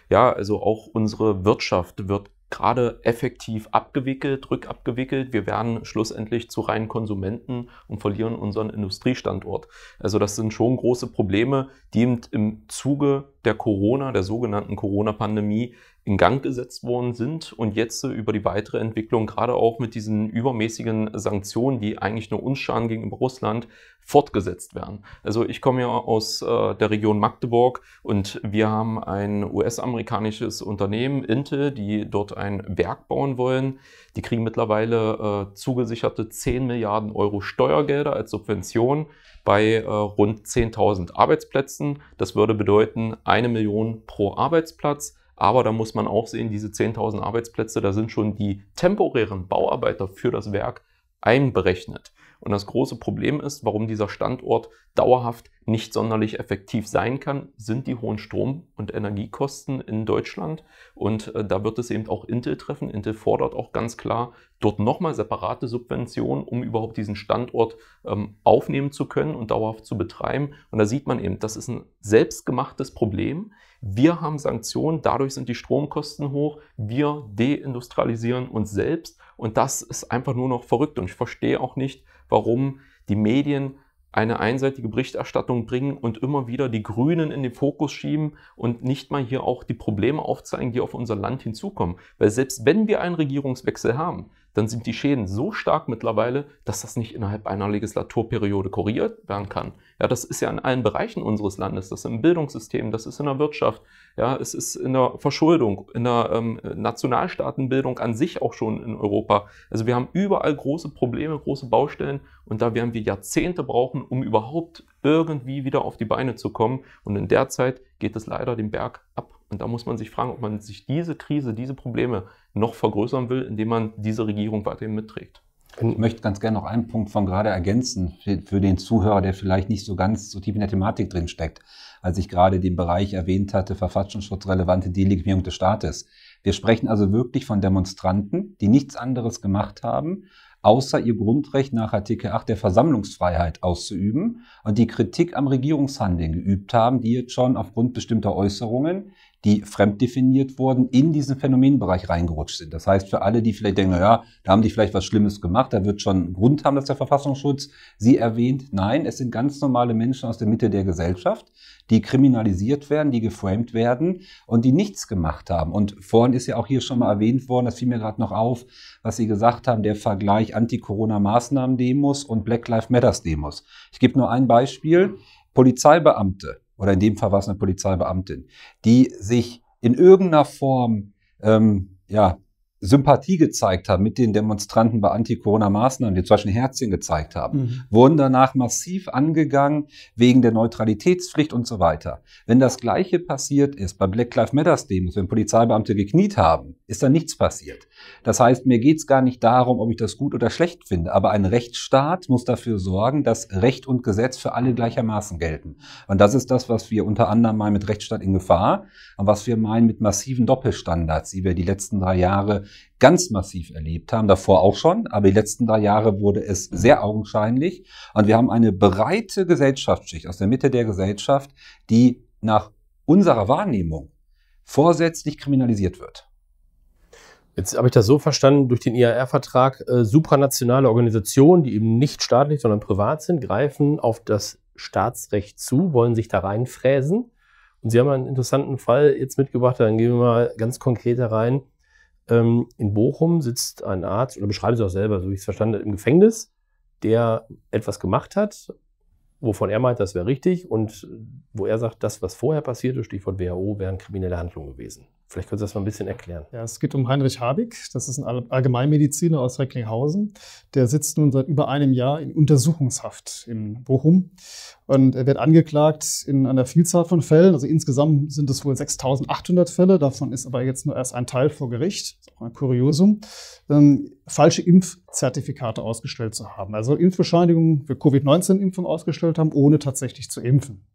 Ja, also auch unsere Wirtschaft wird gerade effektiv abgewickelt, rückabgewickelt. Wir werden schlussendlich zu reinen Konsumenten und verlieren unseren Industriestandort. Also das sind schon große Probleme, die im Zuge der Corona, der sogenannten Corona-Pandemie in Gang gesetzt worden sind und jetzt über die weitere Entwicklung, gerade auch mit diesen übermäßigen Sanktionen, die eigentlich nur uns schaden gegenüber Russland, fortgesetzt werden. Also ich komme ja aus äh, der Region Magdeburg und wir haben ein US-amerikanisches Unternehmen, Intel, die dort ein Werk bauen wollen. Die kriegen mittlerweile äh, zugesicherte 10 Milliarden Euro Steuergelder als Subvention bei äh, rund 10.000 Arbeitsplätzen. Das würde bedeuten eine Million pro Arbeitsplatz. Aber da muss man auch sehen, diese 10.000 Arbeitsplätze, da sind schon die temporären Bauarbeiter für das Werk einberechnet. Und das große Problem ist, warum dieser Standort dauerhaft nicht sonderlich effektiv sein kann, sind die hohen Strom- und Energiekosten in Deutschland. Und äh, da wird es eben auch Intel treffen. Intel fordert auch ganz klar dort nochmal separate Subventionen, um überhaupt diesen Standort ähm, aufnehmen zu können und dauerhaft zu betreiben. Und da sieht man eben, das ist ein selbstgemachtes Problem. Wir haben Sanktionen, dadurch sind die Stromkosten hoch. Wir deindustrialisieren uns selbst. Und das ist einfach nur noch verrückt. Und ich verstehe auch nicht, warum die Medien eine einseitige Berichterstattung bringen und immer wieder die Grünen in den Fokus schieben und nicht mal hier auch die Probleme aufzeigen, die auf unser Land hinzukommen. Weil selbst wenn wir einen Regierungswechsel haben, dann sind die Schäden so stark mittlerweile, dass das nicht innerhalb einer Legislaturperiode korrigiert werden kann. Ja, das ist ja in allen Bereichen unseres Landes. Das ist im Bildungssystem, das ist in der Wirtschaft, ja, es ist in der Verschuldung, in der ähm, Nationalstaatenbildung an sich auch schon in Europa. Also wir haben überall große Probleme, große Baustellen und da werden wir Jahrzehnte brauchen, um überhaupt irgendwie wieder auf die Beine zu kommen. Und in der Zeit geht es leider den Berg ab. Und da muss man sich fragen, ob man sich diese Krise, diese Probleme noch vergrößern will, indem man diese Regierung weiterhin mitträgt. Ich möchte ganz gerne noch einen Punkt von gerade ergänzen für, den Zuhörer, der vielleicht nicht so ganz so tief in der Thematik drin steckt, als ich gerade den Bereich erwähnt hatte, verfassungsschutzrelevante Delegierung des Staates. Wir sprechen also wirklich von Demonstranten, die nichts anderes gemacht haben, außer ihr Grundrecht nach Artikel 8 der Versammlungsfreiheit auszuüben und die Kritik am Regierungshandeln geübt haben, die jetzt schon aufgrund bestimmter Äußerungen die fremddefiniert wurden, in diesen Phänomenbereich reingerutscht sind. Das heißt, für alle, die vielleicht denken, ja, da haben die vielleicht was Schlimmes gemacht, da wird schon Grund haben, dass der Verfassungsschutz sie erwähnt. Nein, es sind ganz normale Menschen aus der Mitte der Gesellschaft, die kriminalisiert werden, die geframed werden und die nichts gemacht haben. Und vorhin ist ja auch hier schon mal erwähnt worden, das fiel mir gerade noch auf, was Sie gesagt haben, der Vergleich Anti-Corona-Maßnahmen-Demos und Black Lives Matters-Demos. Ich gebe nur ein Beispiel. Polizeibeamte oder in dem Fall war es eine Polizeibeamtin, die sich in irgendeiner Form ähm, ja, Sympathie gezeigt haben mit den Demonstranten bei Anti-Corona-Maßnahmen, die zum Beispiel Herzchen gezeigt haben, mhm. wurden danach massiv angegangen wegen der Neutralitätspflicht und so weiter. Wenn das Gleiche passiert ist bei Black Lives Matters Demos, wenn Polizeibeamte gekniet haben, ist da nichts passiert. Das heißt, mir geht es gar nicht darum, ob ich das gut oder schlecht finde, aber ein Rechtsstaat muss dafür sorgen, dass Recht und Gesetz für alle gleichermaßen gelten. Und das ist das, was wir unter anderem meinen mit Rechtsstaat in Gefahr und was wir meinen mit massiven Doppelstandards, die wir die letzten drei Jahre ganz massiv erlebt haben, davor auch schon, aber die letzten drei Jahre wurde es sehr augenscheinlich. Und wir haben eine breite Gesellschaftsschicht aus der Mitte der Gesellschaft, die nach unserer Wahrnehmung vorsätzlich kriminalisiert wird. Jetzt habe ich das so verstanden, durch den IAR-Vertrag, e äh, supranationale Organisationen, die eben nicht staatlich, sondern privat sind, greifen auf das Staatsrecht zu, wollen sich da reinfräsen. Und Sie haben einen interessanten Fall jetzt mitgebracht, dann gehen wir mal ganz konkret da rein. Ähm, in Bochum sitzt ein Arzt, oder beschreiben Sie auch selber, so wie ich es verstanden habe, im Gefängnis, der etwas gemacht hat, wovon er meint, das wäre richtig, und wo er sagt, das, was vorher passierte, Stichwort WHO, wären kriminelle Handlungen gewesen. Vielleicht könntest du das mal ein bisschen erklären. Ja, es geht um Heinrich Habig. Das ist ein Allgemeinmediziner aus Recklinghausen. Der sitzt nun seit über einem Jahr in Untersuchungshaft in Bochum. Und er wird angeklagt in einer Vielzahl von Fällen. Also insgesamt sind es wohl 6800 Fälle. Davon ist aber jetzt nur erst ein Teil vor Gericht. Das ist auch ein Kuriosum. Ähm, falsche Impfzertifikate ausgestellt zu haben. Also Impfbescheinigungen für Covid-19-Impfung ausgestellt haben, ohne tatsächlich zu impfen.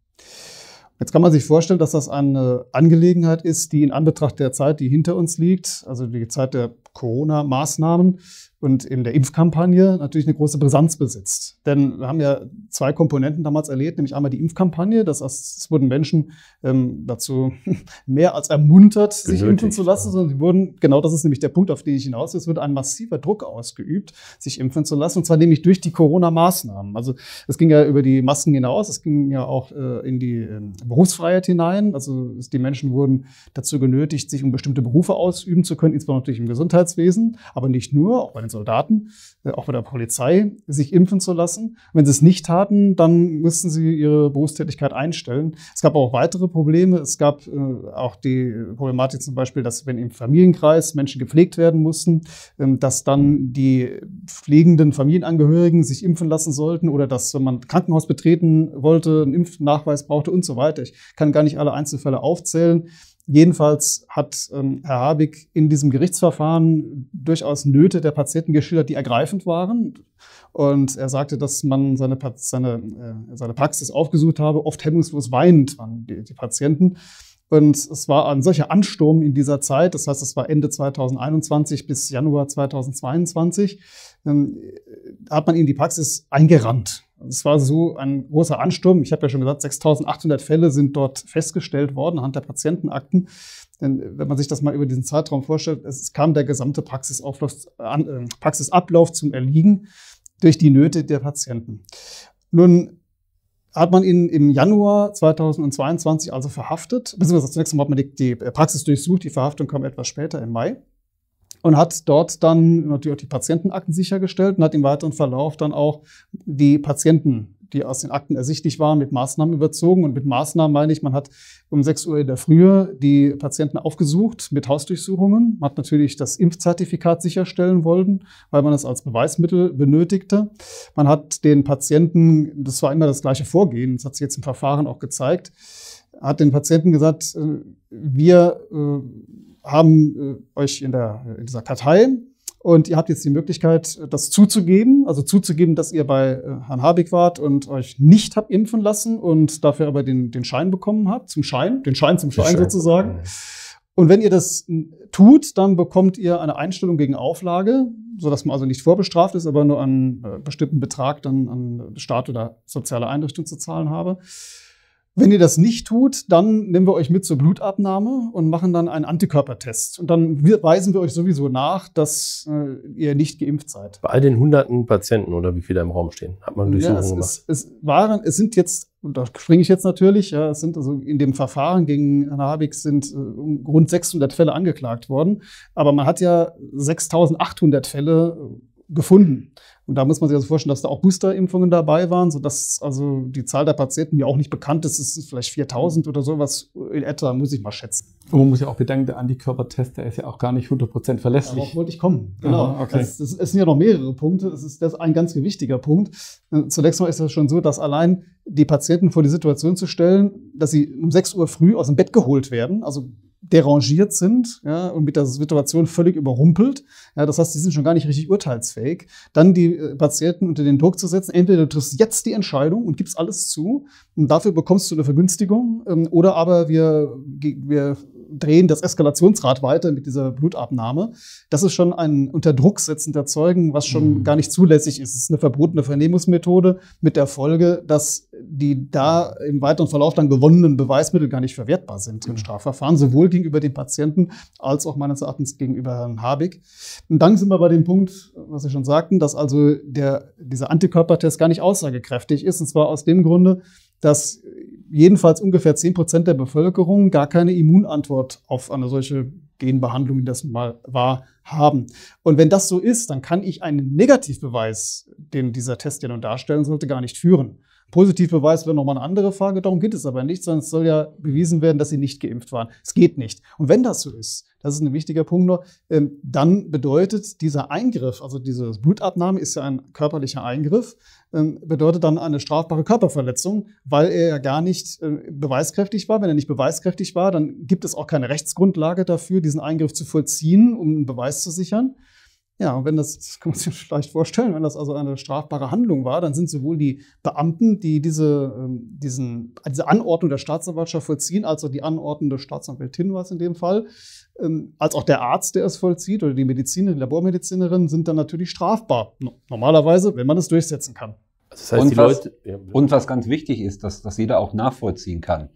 Jetzt kann man sich vorstellen, dass das eine Angelegenheit ist, die in Anbetracht der Zeit, die hinter uns liegt, also die Zeit der Corona-Maßnahmen, und in der Impfkampagne natürlich eine große Brisanz besitzt. Denn wir haben ja zwei Komponenten damals erlebt, nämlich einmal die Impfkampagne, Das heißt, es wurden Menschen ähm, dazu mehr als ermuntert, sich impfen zu lassen, sondern sie wurden, genau das ist nämlich der Punkt, auf den ich hinaus will, es wird ein massiver Druck ausgeübt, sich impfen zu lassen, und zwar nämlich durch die Corona-Maßnahmen. Also es ging ja über die Masken hinaus, es ging ja auch äh, in die äh, Berufsfreiheit hinein. Also die Menschen wurden dazu genötigt, sich um bestimmte Berufe ausüben zu können, insbesondere natürlich im Gesundheitswesen, aber nicht nur, auch bei den Soldaten, äh, auch bei der Polizei, sich impfen zu lassen. Wenn sie es nicht taten, dann mussten sie ihre Berufstätigkeit einstellen. Es gab auch weitere Probleme. Es gab äh, auch die Problematik zum Beispiel, dass wenn im Familienkreis Menschen gepflegt werden mussten, ähm, dass dann die pflegenden Familienangehörigen sich impfen lassen sollten oder dass, wenn man Krankenhaus betreten wollte, einen Impfnachweis brauchte und so weiter. Ich kann gar nicht alle Einzelfälle aufzählen. Jedenfalls hat ähm, Herr Habig in diesem Gerichtsverfahren durchaus Nöte der Patienten geschildert, die ergreifend waren. Und er sagte, dass man seine, seine, äh, seine Praxis aufgesucht habe. Oft hemmungslos weinend waren die, die Patienten. Und es war ein solcher Ansturm in dieser Zeit, das heißt, es war Ende 2021 bis Januar 2022, ähm, hat man ihm die Praxis eingerannt. Also es war so ein großer Ansturm. Ich habe ja schon gesagt, 6800 Fälle sind dort festgestellt worden anhand der Patientenakten. Denn äh, wenn man sich das mal über diesen Zeitraum vorstellt, es kam der gesamte äh, Praxisablauf zum Erliegen durch die Nöte der Patienten. Nun hat man ihn im Januar 2022 also verhaftet, beziehungsweise zunächst einmal hat man die Praxis durchsucht, die Verhaftung kam etwas später im Mai und hat dort dann natürlich auch die Patientenakten sichergestellt und hat im weiteren Verlauf dann auch die Patienten, die aus den Akten ersichtlich waren, mit Maßnahmen überzogen. Und mit Maßnahmen meine ich, man hat um 6 Uhr in der Frühe die Patienten aufgesucht mit Hausdurchsuchungen. Man hat natürlich das Impfzertifikat sicherstellen wollen, weil man es als Beweismittel benötigte. Man hat den Patienten, das war immer das gleiche Vorgehen, das hat sich jetzt im Verfahren auch gezeigt, hat den Patienten gesagt, äh, wir äh, haben äh, euch in, der, äh, in dieser Kartei und ihr habt jetzt die Möglichkeit, äh, das zuzugeben, also zuzugeben, dass ihr bei äh, Herrn Habeck wart und euch nicht habt impfen lassen und dafür aber den, den Schein bekommen habt, zum Schein, den Schein zum Schein, sozusagen. Und wenn ihr das tut, dann bekommt ihr eine Einstellung gegen Auflage, sodass man also nicht vorbestraft ist, aber nur einen äh, bestimmten Betrag dann an Staat oder soziale Einrichtung zu zahlen habe. Wenn ihr das nicht tut, dann nehmen wir euch mit zur Blutabnahme und machen dann einen Antikörpertest. Und dann weisen wir euch sowieso nach, dass äh, ihr nicht geimpft seid. Bei all den hunderten Patienten oder wie viele im Raum stehen, hat man Durchsuchungen ja, gemacht. Es, es, waren, es sind jetzt, und da springe ich jetzt natürlich, ja, es sind also in dem Verfahren gegen Herrn Habeck sind äh, rund 600 Fälle angeklagt worden. Aber man hat ja 6800 Fälle äh, gefunden. Und da muss man sich also vorstellen, dass da auch Boosterimpfungen dabei waren, sodass also die Zahl der Patienten ja auch nicht bekannt ist. Es ist vielleicht 4000 oder sowas in etwa, muss ich mal schätzen. Und man muss ja auch bedenken, der Antikörpertest, der ist ja auch gar nicht 100% verlässlich. Darauf wollte ich kommen. Genau. Aha, okay. es, es, es, sind ja noch mehrere Punkte. Es ist das ein ganz wichtiger Punkt. Äh, zunächst mal ist es schon so, dass allein die Patienten vor die Situation zu stellen, dass sie um 6 Uhr früh aus dem Bett geholt werden, also derangiert sind ja, und mit der Situation völlig überrumpelt. Ja, das heißt, die sind schon gar nicht richtig urteilsfähig. Dann die äh, Patienten unter den Druck zu setzen, entweder du triffst jetzt die Entscheidung und gibst alles zu und dafür bekommst du eine Vergünstigung ähm, oder aber wir, wir Drehen das Eskalationsrad weiter mit dieser Blutabnahme. Das ist schon ein Unterdrucksetzen der Zeugen, was schon mhm. gar nicht zulässig ist. Es ist eine verbotene Vernehmungsmethode mit der Folge, dass die da im weiteren Verlauf dann gewonnenen Beweismittel gar nicht verwertbar sind mhm. im Strafverfahren, sowohl gegenüber dem Patienten als auch meines Erachtens gegenüber Herrn Habig. Und dann sind wir bei dem Punkt, was Sie schon sagten, dass also der, dieser Antikörpertest gar nicht aussagekräftig ist, und zwar aus dem Grunde, dass jedenfalls ungefähr 10 Prozent der Bevölkerung gar keine Immunantwort auf eine solche Genbehandlung, wie das mal war, haben. Und wenn das so ist, dann kann ich einen Negativbeweis, den dieser Test ja nun darstellen sollte, gar nicht führen. Positivbeweis wäre nochmal eine andere Frage, darum geht es aber nicht, sondern es soll ja bewiesen werden, dass sie nicht geimpft waren. Es geht nicht. Und wenn das so ist, das ist ein wichtiger Punkt nur, ähm, dann bedeutet dieser Eingriff, also diese Blutabnahme ist ja ein körperlicher Eingriff, ähm, bedeutet dann eine strafbare Körperverletzung, weil er ja gar nicht äh, beweiskräftig war. Wenn er nicht beweiskräftig war, dann gibt es auch keine Rechtsgrundlage dafür, diesen Eingriff zu vollziehen, um einen Beweis zu sichern. Ja, und wenn das, das kann man sich vielleicht vorstellen, wenn das also eine strafbare Handlung war, dann sind sowohl die Beamten, die diese, ähm, diesen, diese Anordnung der Staatsanwaltschaft vollziehen, als auch die anordnende Staatsanwältin war es in dem Fall, ähm, als auch der Arzt, der es vollzieht, oder die Mediziner, die Labormedizinerin, sind dann natürlich strafbar. Normalerweise, wenn man es durchsetzen kann. Das heißt, und, was, Leute, ja. und, was, ganz wichtig ist, dass das jeder auch nachvollziehen kann.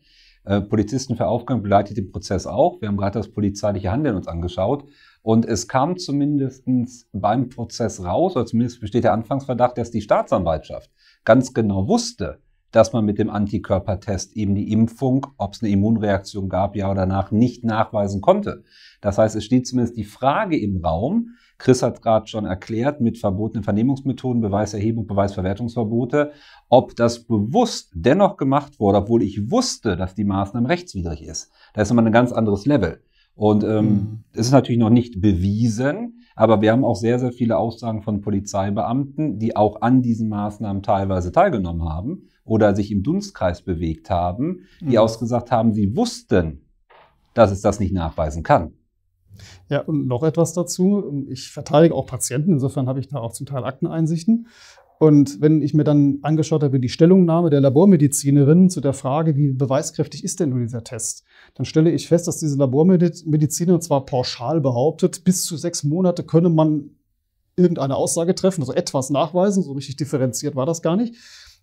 Äh, Polizisten für Aufklärung begleitet den Prozess auch. Wir haben gerade das polizeiliche Handeln uns angeschaut. Und es kam zumindest beim Prozess raus, oder zumindest besteht der Anfangsverdacht, dass die Staatsanwaltschaft ganz genau wusste, dass man mit dem Antikörpertest eben die Impfung, ob es eine Immunreaktion gab, ja oder nach, nicht nachweisen konnte. Das heißt, es steht zumindest die Frage im Raum, Chris hat es gerade schon erklärt, mit verbotenen Vernehmungsmethoden, Beweiserhebung, Beweisverwertungsverbote, ob das bewusst dennoch gemacht wurde, obwohl ich wusste, dass die Maßnahme rechtswidrig ist. Da ist nochmal ein ganz anderes Level. Und ähm, mhm. ist natürlich noch nicht bewiesen, aber wir haben auch sehr, sehr viele Aussagen von Polizeibeamten, die auch an diesen Maßnahmen teilweise teilgenommen haben oder sich im Dunstkreis bewegt haben, die mhm. ausgesagt haben, sie wussten, dass es das nicht nachweisen kann. Ja, und noch etwas dazu. Ich verteidige auch Patienten, insofern habe ich da auch zum Teil Akteneinsichten. Und wenn ich mir dann angeschaut habe, die Stellungnahme der Labormedizinerin zu der Frage, wie beweiskräftig ist denn nun dieser Test, dann stelle ich fest, dass diese Labormedizinerin zwar pauschal behauptet, bis zu sechs Monate könne man irgendeine Aussage treffen, also etwas nachweisen, so richtig differenziert war das gar nicht.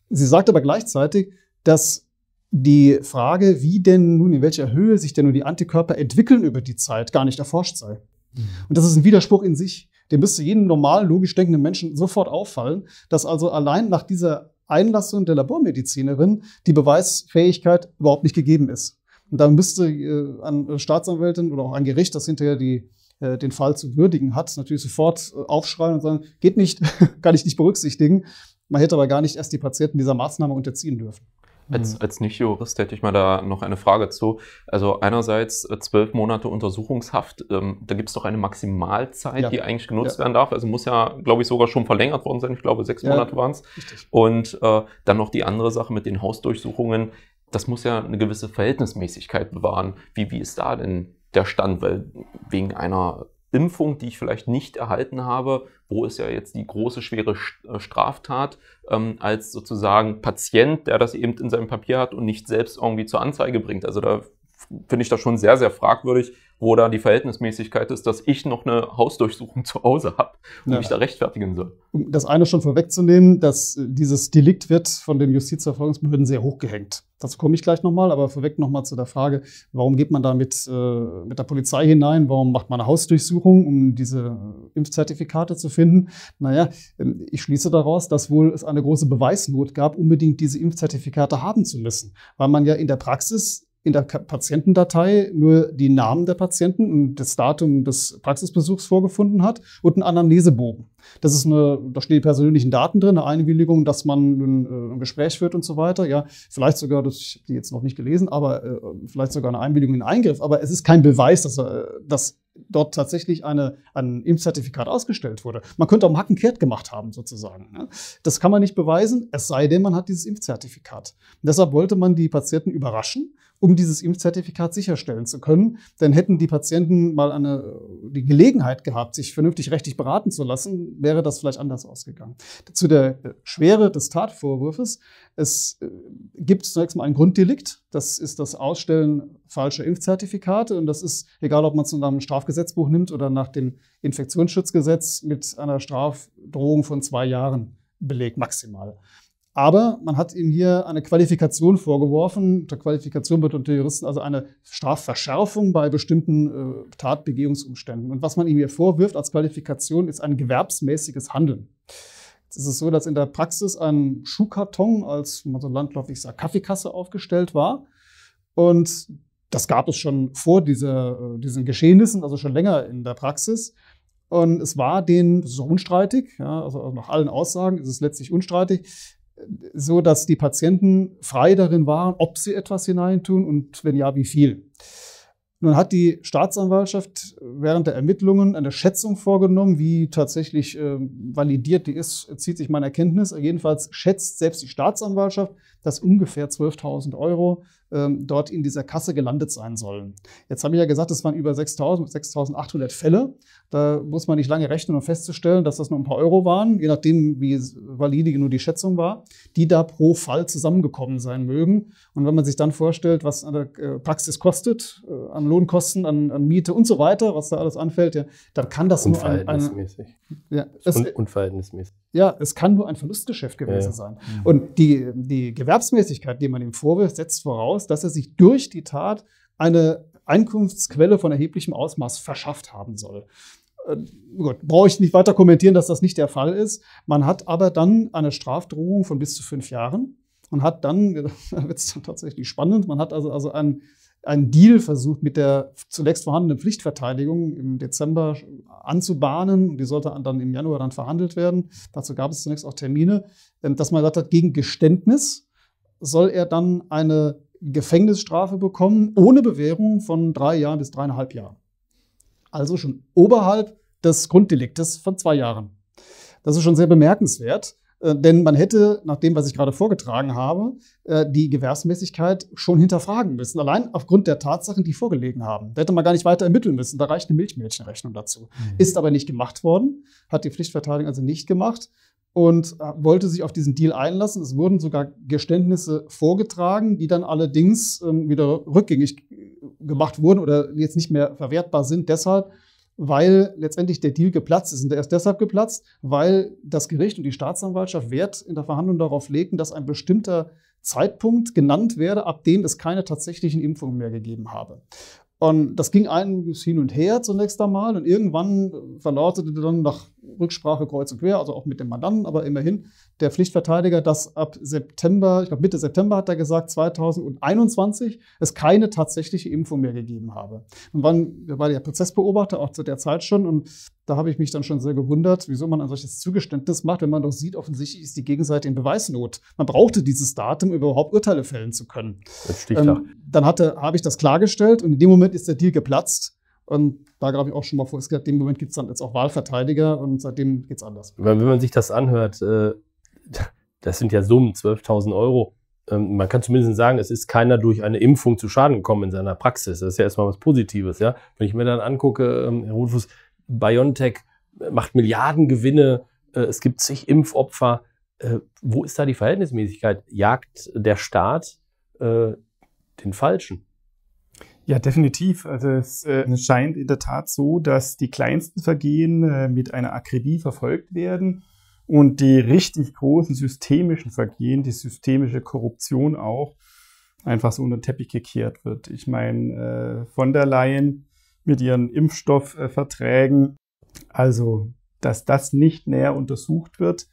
Sie sagt aber gleichzeitig, dass die Frage, wie denn nun, in welcher Höhe sich denn nun die Antikörper entwickeln über die Zeit, gar nicht erforscht sei. Mhm. Und das ist ein Widerspruch in sich. Dem müsste jedem normalen, logisch denkenden Menschen sofort auffallen, dass also allein nach dieser Einlassung der Labormedizinerin die Beweisfähigkeit überhaupt nicht gegeben ist. Und da müsste äh, an äh, Staatsanwältin oder auch ein Gericht, das hinterher die, äh, den Fall zu würdigen hat, natürlich sofort äh, aufschreien und sagen, geht nicht, kann ich nicht berücksichtigen. Man hätte aber gar nicht erst die Patienten dieser Maßnahme unterziehen dürfen. Als, mhm. als Nicht-Jurist hätte ich mal da noch eine Frage zu. Also einerseits äh, zwölf Monate Untersuchungshaft, ähm, da gibt es doch eine Maximalzeit, ja. die eigentlich genutzt ja. werden darf. Also muss ja, glaube ich, sogar schon verlängert worden sein. Ich glaube, sechs ja. Monate waren es. Und äh, dann noch die andere Sache mit den Hausdurchsuchungen. Das muss ja eine gewisse Verhältnismäßigkeit bewahren. Wie, wie ist da denn der Stand? Weil wegen einer Impfung, die ich vielleicht nicht erhalten habe, wo ist ja jetzt die große, schwere äh, Straftat, ähm, als sozusagen Patient, der das eben in seinem Papier hat und nicht selbst irgendwie zur Anzeige bringt. Also da finde ich das schon sehr, sehr fragwürdig, wo da die Verhältnismäßigkeit ist, dass ich noch eine Hausdurchsuchung zu Hause habe und ja. mich da rechtfertigen soll. Um das eine schon vorwegzunehmen, dass äh, dieses Delikt wird von den Justizverfolgungsbehörden sehr hochgehängt. Dazu komme ich gleich nochmal, aber vorweg nochmal zu der Frage, warum geht man da mit, äh, mit der Polizei hinein? Warum macht man eine Hausdurchsuchung, um diese äh, Impfzertifikate zu finden? Naja, ähm, ich schließe daraus, dass wohl es eine große Beweisnot gab, unbedingt diese Impfzertifikate haben zu müssen, weil man ja in der Praxis in der Patientendatei nur die Namen der Patienten und das Datum des Praxisbesuchs vorgefunden hat und einen Anamnesebogen. Das ist eine, da stehen die persönlichen Daten drin, eine Einwilligung, dass man ein, äh, ein Gespräch führt und so weiter. Ja, vielleicht sogar, das, ich habe die jetzt noch nicht gelesen, aber äh, vielleicht sogar eine Einwilligung in Eingriff. Aber es ist kein Beweis, dass, äh, dass dort tatsächlich eine, ein Impfzertifikat ausgestellt wurde. Man könnte auch Hackenkehrt gemacht haben, sozusagen. Ne? Das kann man nicht beweisen, es sei denn, man hat dieses Impfzertifikat. Und deshalb wollte man die Patienten überraschen um dieses Impfzertifikat sicherstellen zu können. Denn hätten die Patienten mal eine, die Gelegenheit gehabt, sich vernünftig rechtlich beraten zu lassen, wäre das vielleicht anders ausgegangen. Zu der Schwere des Tatvorwurfes. Es äh, gibt zunächst mal ein Grunddelikt. Das ist das Ausstellen falscher Impfzertifikate. Und das ist egal, ob man es nach dem Strafgesetzbuch nimmt oder nach dem Infektionsschutzgesetz mit einer Strafdrohung von zwei Jahren belegt, maximal. Aber man hat ihm hier eine Qualifikation vorgeworfen. Unter Qualifikation wird unter Juristen also eine Strafverschärfung bei bestimmten äh, Tatbegehungsumständen. Und was man ihm hier vorwirft als Qualifikation, ist ein gewerbsmäßiges Handeln. Jetzt ist es so, dass in der Praxis ein Schuhkarton als man so landläufig sagt Kaffeekasse aufgestellt war. Und das gab es schon vor dieser, äh, diesen Geschehnissen, also schon länger in der Praxis. Und es war den, das ist auch unstreitig, ja, also, also nach allen Aussagen ist es letztlich unstreitig, so dass die Patienten frei darin waren, ob sie etwas hineintun und wenn ja, wie viel. Nun hat die Staatsanwaltschaft während der Ermittlungen eine Schätzung vorgenommen, wie tatsächlich äh, validiert die ist, zieht sich meine Erkenntnis. Jedenfalls schätzt selbst die Staatsanwaltschaft, dass ungefähr 12.000 Euro ähm, dort in dieser Kasse gelandet sein sollen. Jetzt habe ich ja gesagt, es waren über 6.000, 6.800 Fälle. Da muss man nicht lange rechnen, um festzustellen, dass das nur ein paar Euro waren, je nachdem, wie valide nur die Schätzung war, die da pro Fall zusammengekommen sein mögen. Und wenn man sich dann vorstellt, was an der äh, Praxis kostet, äh, an Lohnkosten, an, an Miete und so weiter, was da alles anfällt, ja, dann kann das nur ein, eine, ja, es, unverhältnismäßig. Ja, es kann nur ein Verlustgeschäft gewesen ja. sein. Mhm. Und die, die Gewerbsmäßigkeit, die man ihm vorwirft, setzt voraus, dass er sich durch die Tat eine Einkunftsquelle von erheblichem Ausmaß verschafft haben soll. Äh, gut, brauche ich nicht weiter kommentieren, dass das nicht der Fall ist. Man hat aber dann eine Strafdrohung von bis zu fünf Jahren und hat dann, da wird es dann tatsächlich spannend, man hat also, also einen einen Deal versucht, mit der zuletzt vorhandenen Pflichtverteidigung im Dezember anzubahnen. Die sollte dann im Januar dann verhandelt werden. Dazu gab es zunächst auch Termine, ähm, dass man gesagt hat, gegen Geständnis soll er dann eine Gefängnisstrafe bekommen, ohne Bewährung von drei Jahren bis dreieinhalb Jahren. Also schon oberhalb des Grunddeliktes von zwei Jahren. Das ist schon sehr bemerkenswert. Äh, denn man hätte, nach dem, was ich gerade vorgetragen habe, äh, die Gewährsmäßigkeit schon hinterfragen müssen. Allein aufgrund der Tatsachen, die vorgelegen haben. Da hätte man gar nicht weiter ermitteln müssen. Da reicht eine Milchmädchenrechnung dazu. Mhm. Ist aber nicht gemacht worden, hat die Pflichtverteidigung also nicht gemacht und äh, wollte sich auf diesen Deal einlassen. Es wurden sogar Geständnisse vorgetragen, die dann allerdings ähm, wieder rückgängig gemacht wurden oder jetzt nicht mehr verwertbar sind. Deshalb, weil letztendlich der Deal geplatzt ist. Und er ist deshalb geplatzt, weil das Gericht und die Staatsanwaltschaft Wert in der Verhandlung darauf legten, dass ein bestimmter Zeitpunkt genannt werde, ab dem es keine tatsächlichen Impfungen mehr gegeben habe. Und das ging einiges hin und her zunächst einmal und irgendwann verlautete dann nach Rücksprache kreuz und quer, also auch mit dem Mandanten, aber immerhin der Pflichtverteidiger, dass ab September, ich glaube Mitte September hat er gesagt, 2021 es keine tatsächliche Impfung mehr gegeben habe. Und waren, wir waren ja Prozessbeobachter auch zu der Zeit schon und da habe ich mich dann schon sehr gewundert, wieso man ein solches Zugeständnis macht, wenn man doch sieht, offensichtlich ist die Gegenseite in Beweisnot. Man brauchte dieses Datum, um überhaupt Urteile fällen zu können. Ähm, dann hatte, habe ich das klargestellt und in dem Moment ist der Deal geplatzt. Und da gab ich auch schon mal vor, es gab dem Moment gibt es dann jetzt auch Wahlverteidiger und seitdem geht es anders. Wenn, wenn man sich das anhört, äh, das sind ja Summen, 12.000 Euro. Ähm, man kann zumindest sagen, es ist keiner durch eine Impfung zu Schaden gekommen in seiner Praxis. Das ist ja erstmal was Positives. Ja? Wenn ich mir dann angucke, ähm, Herr Rufus, BioNTech äh, macht Milliardengewinne, äh, es gibt zig Impfopfer. Äh, wo ist da die Verhältnismäßigkeit? Jagt der Staat äh, den Falschen? Ja, definitiv. Also es äh, scheint in der Tat so, dass die kleinsten Vergehen äh, mit einer Akribie verfolgt werden und die richtig großen systemischen Vergehen, die systemische Korruption auch, einfach so unter den Teppich gekehrt wird. Ich meine, äh, von der Leyen mit ihren Impfstoffverträgen, also dass das nicht näher untersucht wird,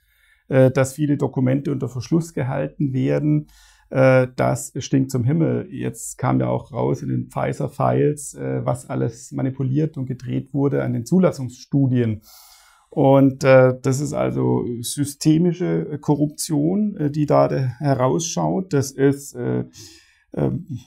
äh, dass viele Dokumente unter Verschluss gehalten werden, äh, das stinkt zum Himmel. Jetzt kam ja auch raus in den Pfizer-Files, äh, was alles manipuliert und gedreht wurde an den Zulassungsstudien. Und äh, das ist also systemische Korruption, die da herausschaut. Das ist ähm,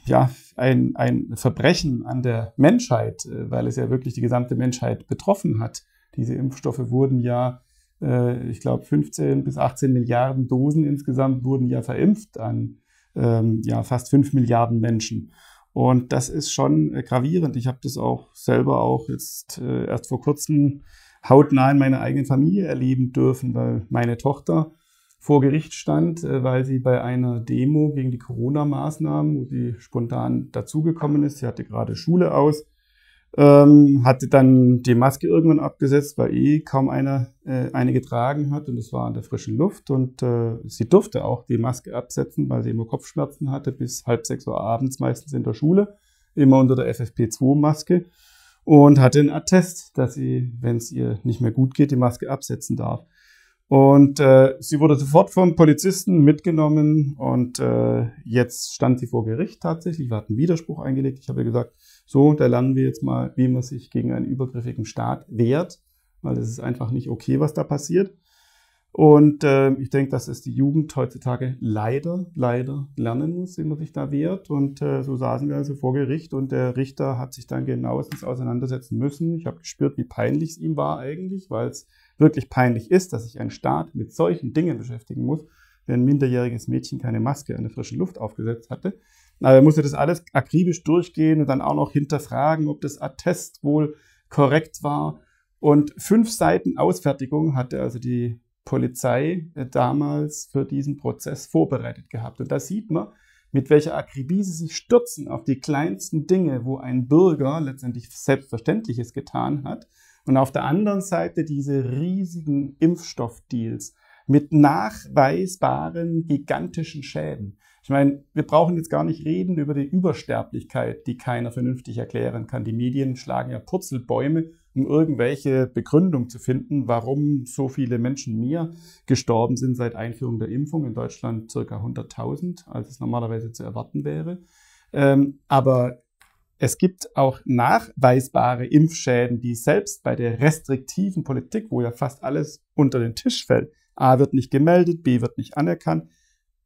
ja, ein, ein Verbrechen an der Menschheit, weil es ja wirklich die gesamte Menschheit betroffen hat. Diese Impfstoffe wurden ja, ich glaube, 15 bis 18 Milliarden Dosen insgesamt wurden ja verimpft an ähm, ja, fast 5 Milliarden Menschen. Und das ist schon äh, gravierend. Ich habe das auch selber auch jetzt äh, erst vor kurzem hautnah in meiner eigenen Familie erleben dürfen, weil meine Tochter vor Gericht stand, äh, weil sie bei einer Demo gegen die Corona-Maßnahmen, wo sie spontan dazugekommen ist, sie hatte gerade Schule aus, ähm, hatte dann die Maske irgendwann abgesetzt, weil eh kaum einer äh, eine getragen hat und es war in der frischen Luft und äh, sie durfte auch die Maske absetzen, weil sie immer Kopfschmerzen hatte bis halb sechs Uhr abends meistens in der Schule, immer unter der FFP2-Maske und hatte einen Attest, dass sie, wenn es ihr nicht mehr gut geht, die Maske absetzen darf. Und äh, sie wurde sofort vom Polizisten mitgenommen und äh, jetzt stand sie vor Gericht tatsächlich. Wir hatten Widerspruch eingelegt. Ich habe gesagt, so, da lernen wir jetzt mal, wie man sich gegen einen übergriffigen Staat wehrt, weil es ist einfach nicht okay, was da passiert. Und äh, ich denke, dass es die Jugend heutzutage leider, leider lernen muss, wie man sich da wehrt. Und äh, so saßen wir also vor Gericht und der Richter hat sich dann genauestens auseinandersetzen müssen. Ich habe gespürt, wie peinlich es ihm war eigentlich, weil es wirklich peinlich ist, dass sich ein Staat mit solchen Dingen beschäftigen muss, wenn ein minderjähriges Mädchen keine Maske an der frischen Luft aufgesetzt hatte er musste das alles akribisch durchgehen und dann auch noch hinterfragen, ob das Attest wohl korrekt war. Und fünf Seiten Ausfertigung hatte also die Polizei äh, damals für diesen Prozess vorbereitet gehabt. Und da sieht man, mit welcher Akribie sie sich stürzen auf die kleinsten Dinge, wo ein Bürger letztendlich Selbstverständliches getan hat. Und auf der anderen Seite diese riesigen Impfstoffdeals mit nachweisbaren gigantischen Schäden. Ich meine, wir brauchen jetzt gar nicht reden über die Übersterblichkeit, die keiner vernünftig erklären kann. Die Medien schlagen ja Purzelbäume, um irgendwelche Begründung zu finden, warum so viele Menschen mehr gestorben sind seit Einführung der Impfung. In Deutschland circa 100.000, als es normalerweise zu erwarten wäre. Ähm, aber es gibt auch nachweisbare Impfschäden, die selbst bei der restriktiven Politik, wo ja fast alles unter den Tisch fällt, A wird nicht gemeldet, B wird nicht anerkannt,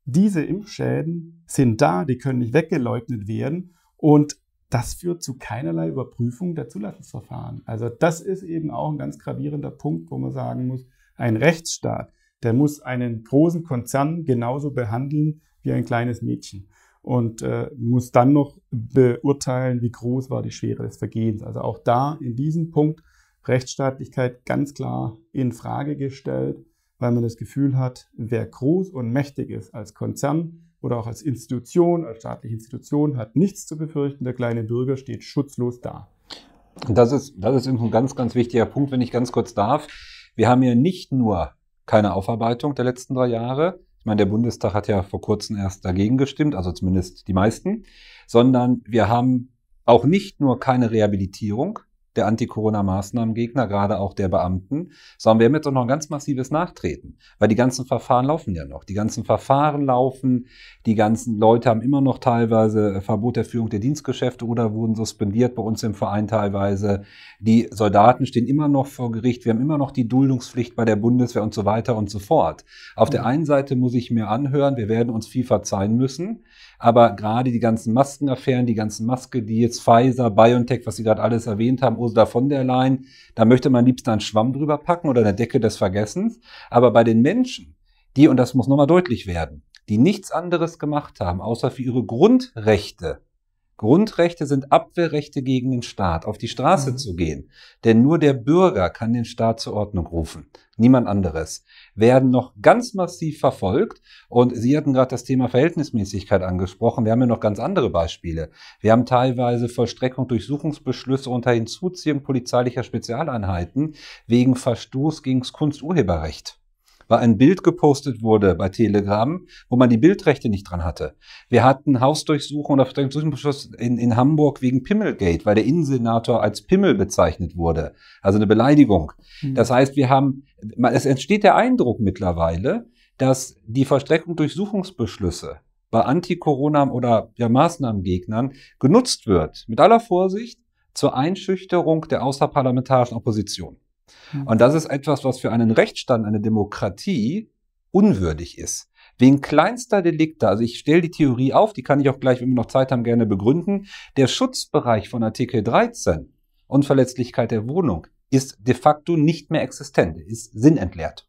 diese Impfschäden sind da, die können nicht weggeleugnet werden und das führt zu keinerlei Überprüfung der Zulassungsverfahren. Also das ist eben auch ein ganz gravierender Punkt, wo man sagen muss, ein Rechtsstaat, der muss einen großen Konzern genauso behandeln wie ein kleines Mädchen und äh, muss dann noch beurteilen, wie groß war die Schwere des Vergehens. Also auch da in diesem Punkt Rechtsstaatlichkeit ganz klar in Frage gestellt weil man das Gefühl hat, wer groß und mächtig ist als Konzern oder auch als Institution, als staatliche Institution, hat nichts zu befürchten, der kleine Bürger steht schutzlos da. Das ist, das ist ein ganz, ganz wichtiger Punkt, wenn ich ganz kurz darf. Wir haben ja nicht nur keine Aufarbeitung der letzten drei Jahre, ich meine, der Bundestag hat ja vor kurzem erst dagegen gestimmt, also zumindest die meisten, sondern wir haben auch nicht nur keine Rehabilitierung, der Anti-Corona-Maßnahmen Gegner, gerade auch der Beamten, sondern wir haben jetzt auch noch ein ganz massives Nachtreten, weil die ganzen Verfahren laufen ja noch. Die ganzen Verfahren laufen, die ganzen Leute haben immer noch teilweise äh, Verbot der Führung der Dienstgeschäfte oder wurden suspendiert bei uns im Verein teilweise. Die Soldaten stehen immer noch vor Gericht, wir haben immer noch die Duldungspflicht bei der Bundeswehr und so weiter und so fort. Auf der mhm. einen Seite muss ich mir anhören, wir werden uns viel verzeihen müssen. Aber gerade die ganzen Maskenaffären, die ganzen Maske, die jetzt Pfizer, BioNTech, was Sie gerade alles erwähnt haben, Ursula von der Leyen, da möchte man liebst einen Schwamm drüber packen oder eine Decke des Vergessens. Aber bei den Menschen, die, und das muss nochmal deutlich werden, die nichts anderes gemacht haben, außer für ihre Grundrechte Grundrechte sind Abwehrrechte gegen den Staat, auf die Straße mhm. zu gehen. Denn nur der Bürger kann den Staat zur Ordnung rufen, niemand anderes. Werden noch ganz massiv verfolgt. Und Sie hatten gerade das Thema Verhältnismäßigkeit angesprochen. Wir haben ja noch ganz andere Beispiele. Wir haben teilweise Vollstreckung Durchsuchungsbeschlüsse unter Hinzuziehung polizeilicher Spezialeinheiten wegen Verstoß gegen das Kunsturheberrecht weil ein Bild gepostet wurde bei Telegram, wo man die Bildrechte nicht dran hatte. Wir hatten Hausdurchsuchung oder Vertretungsbeschluss in, in Hamburg wegen Pimmelgate, weil der Innensenator als Pimmel bezeichnet wurde. Also eine Beleidigung. Mhm. Das heißt, wir haben, es entsteht der Eindruck mittlerweile, dass die Verstreckung Durchsuchungsbeschlüsse bei Anti-Corona oder ja, Maßnahmengegnern genutzt wird, mit aller Vorsicht, zur Einschüchterung der außerparlamentarischen Opposition. Mhm. Und das ist etwas, was für einen Rechtsstand, eine Demokratie unwürdig ist. Wegen kleinster Delikte, also ich stelle die Theorie auf, die kann ich auch gleich, wenn wir noch Zeit haben, gerne begründen. Der Schutzbereich von Artikel 13, Unverletzlichkeit der Wohnung, ist de facto nicht mehr existent, ist sinnentleert.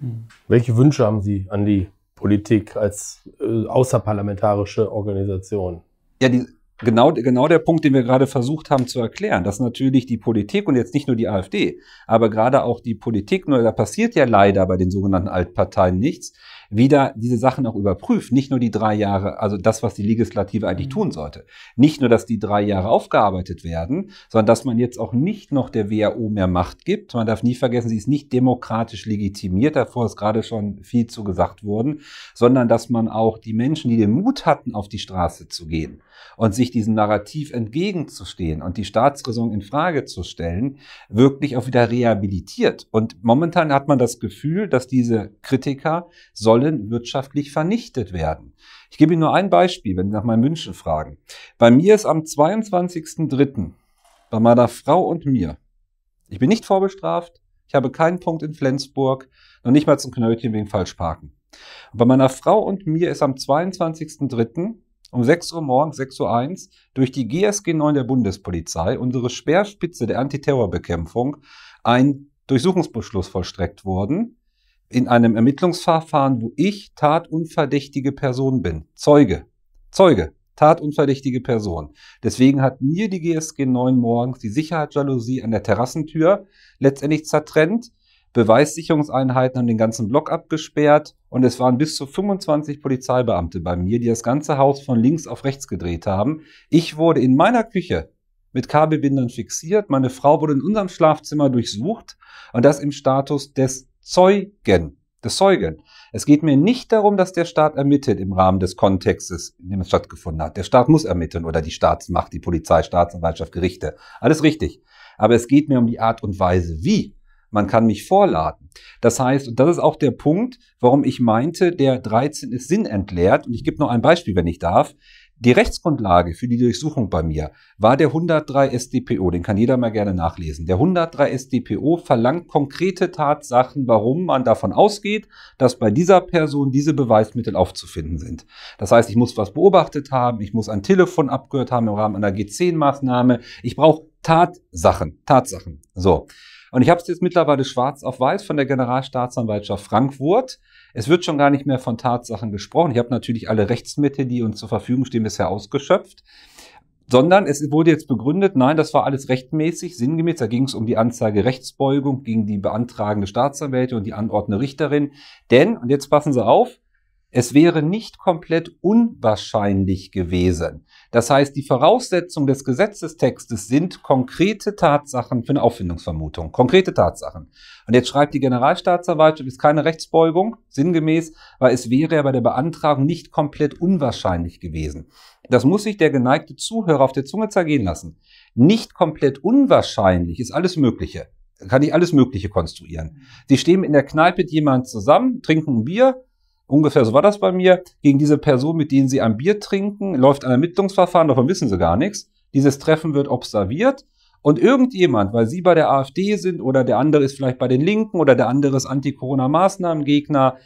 Mhm. Welche Wünsche haben Sie an die Politik als äh, außerparlamentarische Organisation? Ja, die genau, genau der Punkt, den wir gerade versucht haben zu erklären, dass natürlich die Politik und jetzt nicht nur die AfD, aber gerade auch die Politik, nur da passiert ja leider bei den sogenannten Altparteien nichts, wieder diese Sachen auch überprüft. Nicht nur die drei Jahre, also das, was die Legislative eigentlich mhm. tun sollte. Nicht nur, dass die drei Jahre aufgearbeitet werden, sondern dass man jetzt auch nicht noch der WHO mehr Macht gibt. Man darf nie vergessen, sie ist nicht demokratisch legitimiert. Davor ist gerade schon viel zu gesagt worden, sondern dass man auch die Menschen, die den Mut hatten, auf die Straße zu gehen und sich diesem Narrativ entgegenzustehen und die Staatsräson in Frage zu stellen, wirklich auch wieder rehabilitiert. Und momentan hat man das Gefühl, dass diese Kritiker sollen wollen wirtschaftlich vernichtet werden. Ich gebe Ihnen nur ein Beispiel, wenn Sie nach meinem Wünschen fragen. Bei mir ist am 22.03. bei meiner Frau und mir. Ich bin nicht vorbestraft. Ich habe keinen Punkt in Flensburg. Noch nicht mal zum Knöllchen wegen Falschparken. bei meiner Frau und mir ist am 22.03. um 6 Uhr morgens, 6.01 Uhr durch die GSG 9 der Bundespolizei, unsere Speerspitze der Antiterrorbekämpfung, ein Durchsuchungsbeschluss vollstreckt worden, in einem Ermittlungsverfahren, wo ich tatunverdächtige Person bin. Zeuge. Zeuge. Tatunverdächtige Person. Deswegen hat mir die GSG 9 morgens die Sicherheitsjalousie an der Terrassentür letztendlich zertrennt, Beweissicherungseinheiten haben den ganzen Block abgesperrt und es waren bis zu 25 Polizeibeamte bei mir, die das ganze Haus von links auf rechts gedreht haben. Ich wurde in meiner Küche mit Kabelbindern fixiert, meine Frau wurde in unserem Schlafzimmer durchsucht und das im Status des Zeugen. Des Zeugen. Es geht mir nicht darum, dass der Staat ermittelt im Rahmen des Kontextes, in dem es stattgefunden hat. Der Staat muss ermitteln oder die Staatsmacht, die Polizei, Staatsanwaltschaft, Gerichte. Alles richtig. Aber es geht mir um die Art und Weise, wie. Man kann mich vorladen. Das heißt, und das ist auch der Punkt, warum ich meinte, der 13 ist sinnentleert. Und ich gebe noch ein Beispiel, wenn ich darf. Die Rechtsgrundlage für die Durchsuchung bei mir war der 103 SDPO, den kann jeder mal gerne nachlesen. Der 103 SDPO verlangt konkrete Tatsachen, warum man davon ausgeht, dass bei dieser Person diese Beweismittel aufzufinden sind. Das heißt, ich muss was beobachtet haben, ich muss ein Telefon abgehört haben im Rahmen einer G10-Maßnahme, ich brauche Tatsachen, Tatsachen. So. Und ich habe es jetzt mittlerweile schwarz auf weiß von der Generalstaatsanwaltschaft Frankfurt. Es wird schon gar nicht mehr von Tatsachen gesprochen. Ich habe natürlich alle Rechtsmittel, die uns zur Verfügung stehen, bisher ausgeschöpft. Sondern es wurde jetzt begründet, nein, das war alles rechtmäßig, sinngemäß. Da ging es um die Anzeige Rechtsbeugung gegen die beantragende Staatsanwälte und die anordnende Richterin. Denn, und jetzt passen Sie auf, es wäre nicht komplett unwahrscheinlich gewesen. Das heißt, die Voraussetzung des Gesetzestextes sind konkrete Tatsachen für eine Auffindungsvermutung. Konkrete Tatsachen. Und jetzt schreibt die Generalstaatsanwaltschaft, ist keine Rechtsbeugung, sinngemäß, weil es wäre ja bei der Beantragung nicht komplett unwahrscheinlich gewesen. Das muss sich der geneigte Zuhörer auf der Zunge zergehen lassen. Nicht komplett unwahrscheinlich ist alles Mögliche. Kann ich alles Mögliche konstruieren. Sie stehen in der Kneipe mit jemandem zusammen, trinken ein Bier, ungefähr so war das bei mir, gegen diese Person, mit denen sie ein Bier trinken, läuft ein Ermittlungsverfahren, davon wissen sie gar nichts. Dieses Treffen wird observiert und irgendjemand, weil sie bei der AfD sind oder der andere ist vielleicht bei den Linken oder der andere ist Anti-Corona-Maßnahmen-Gegner,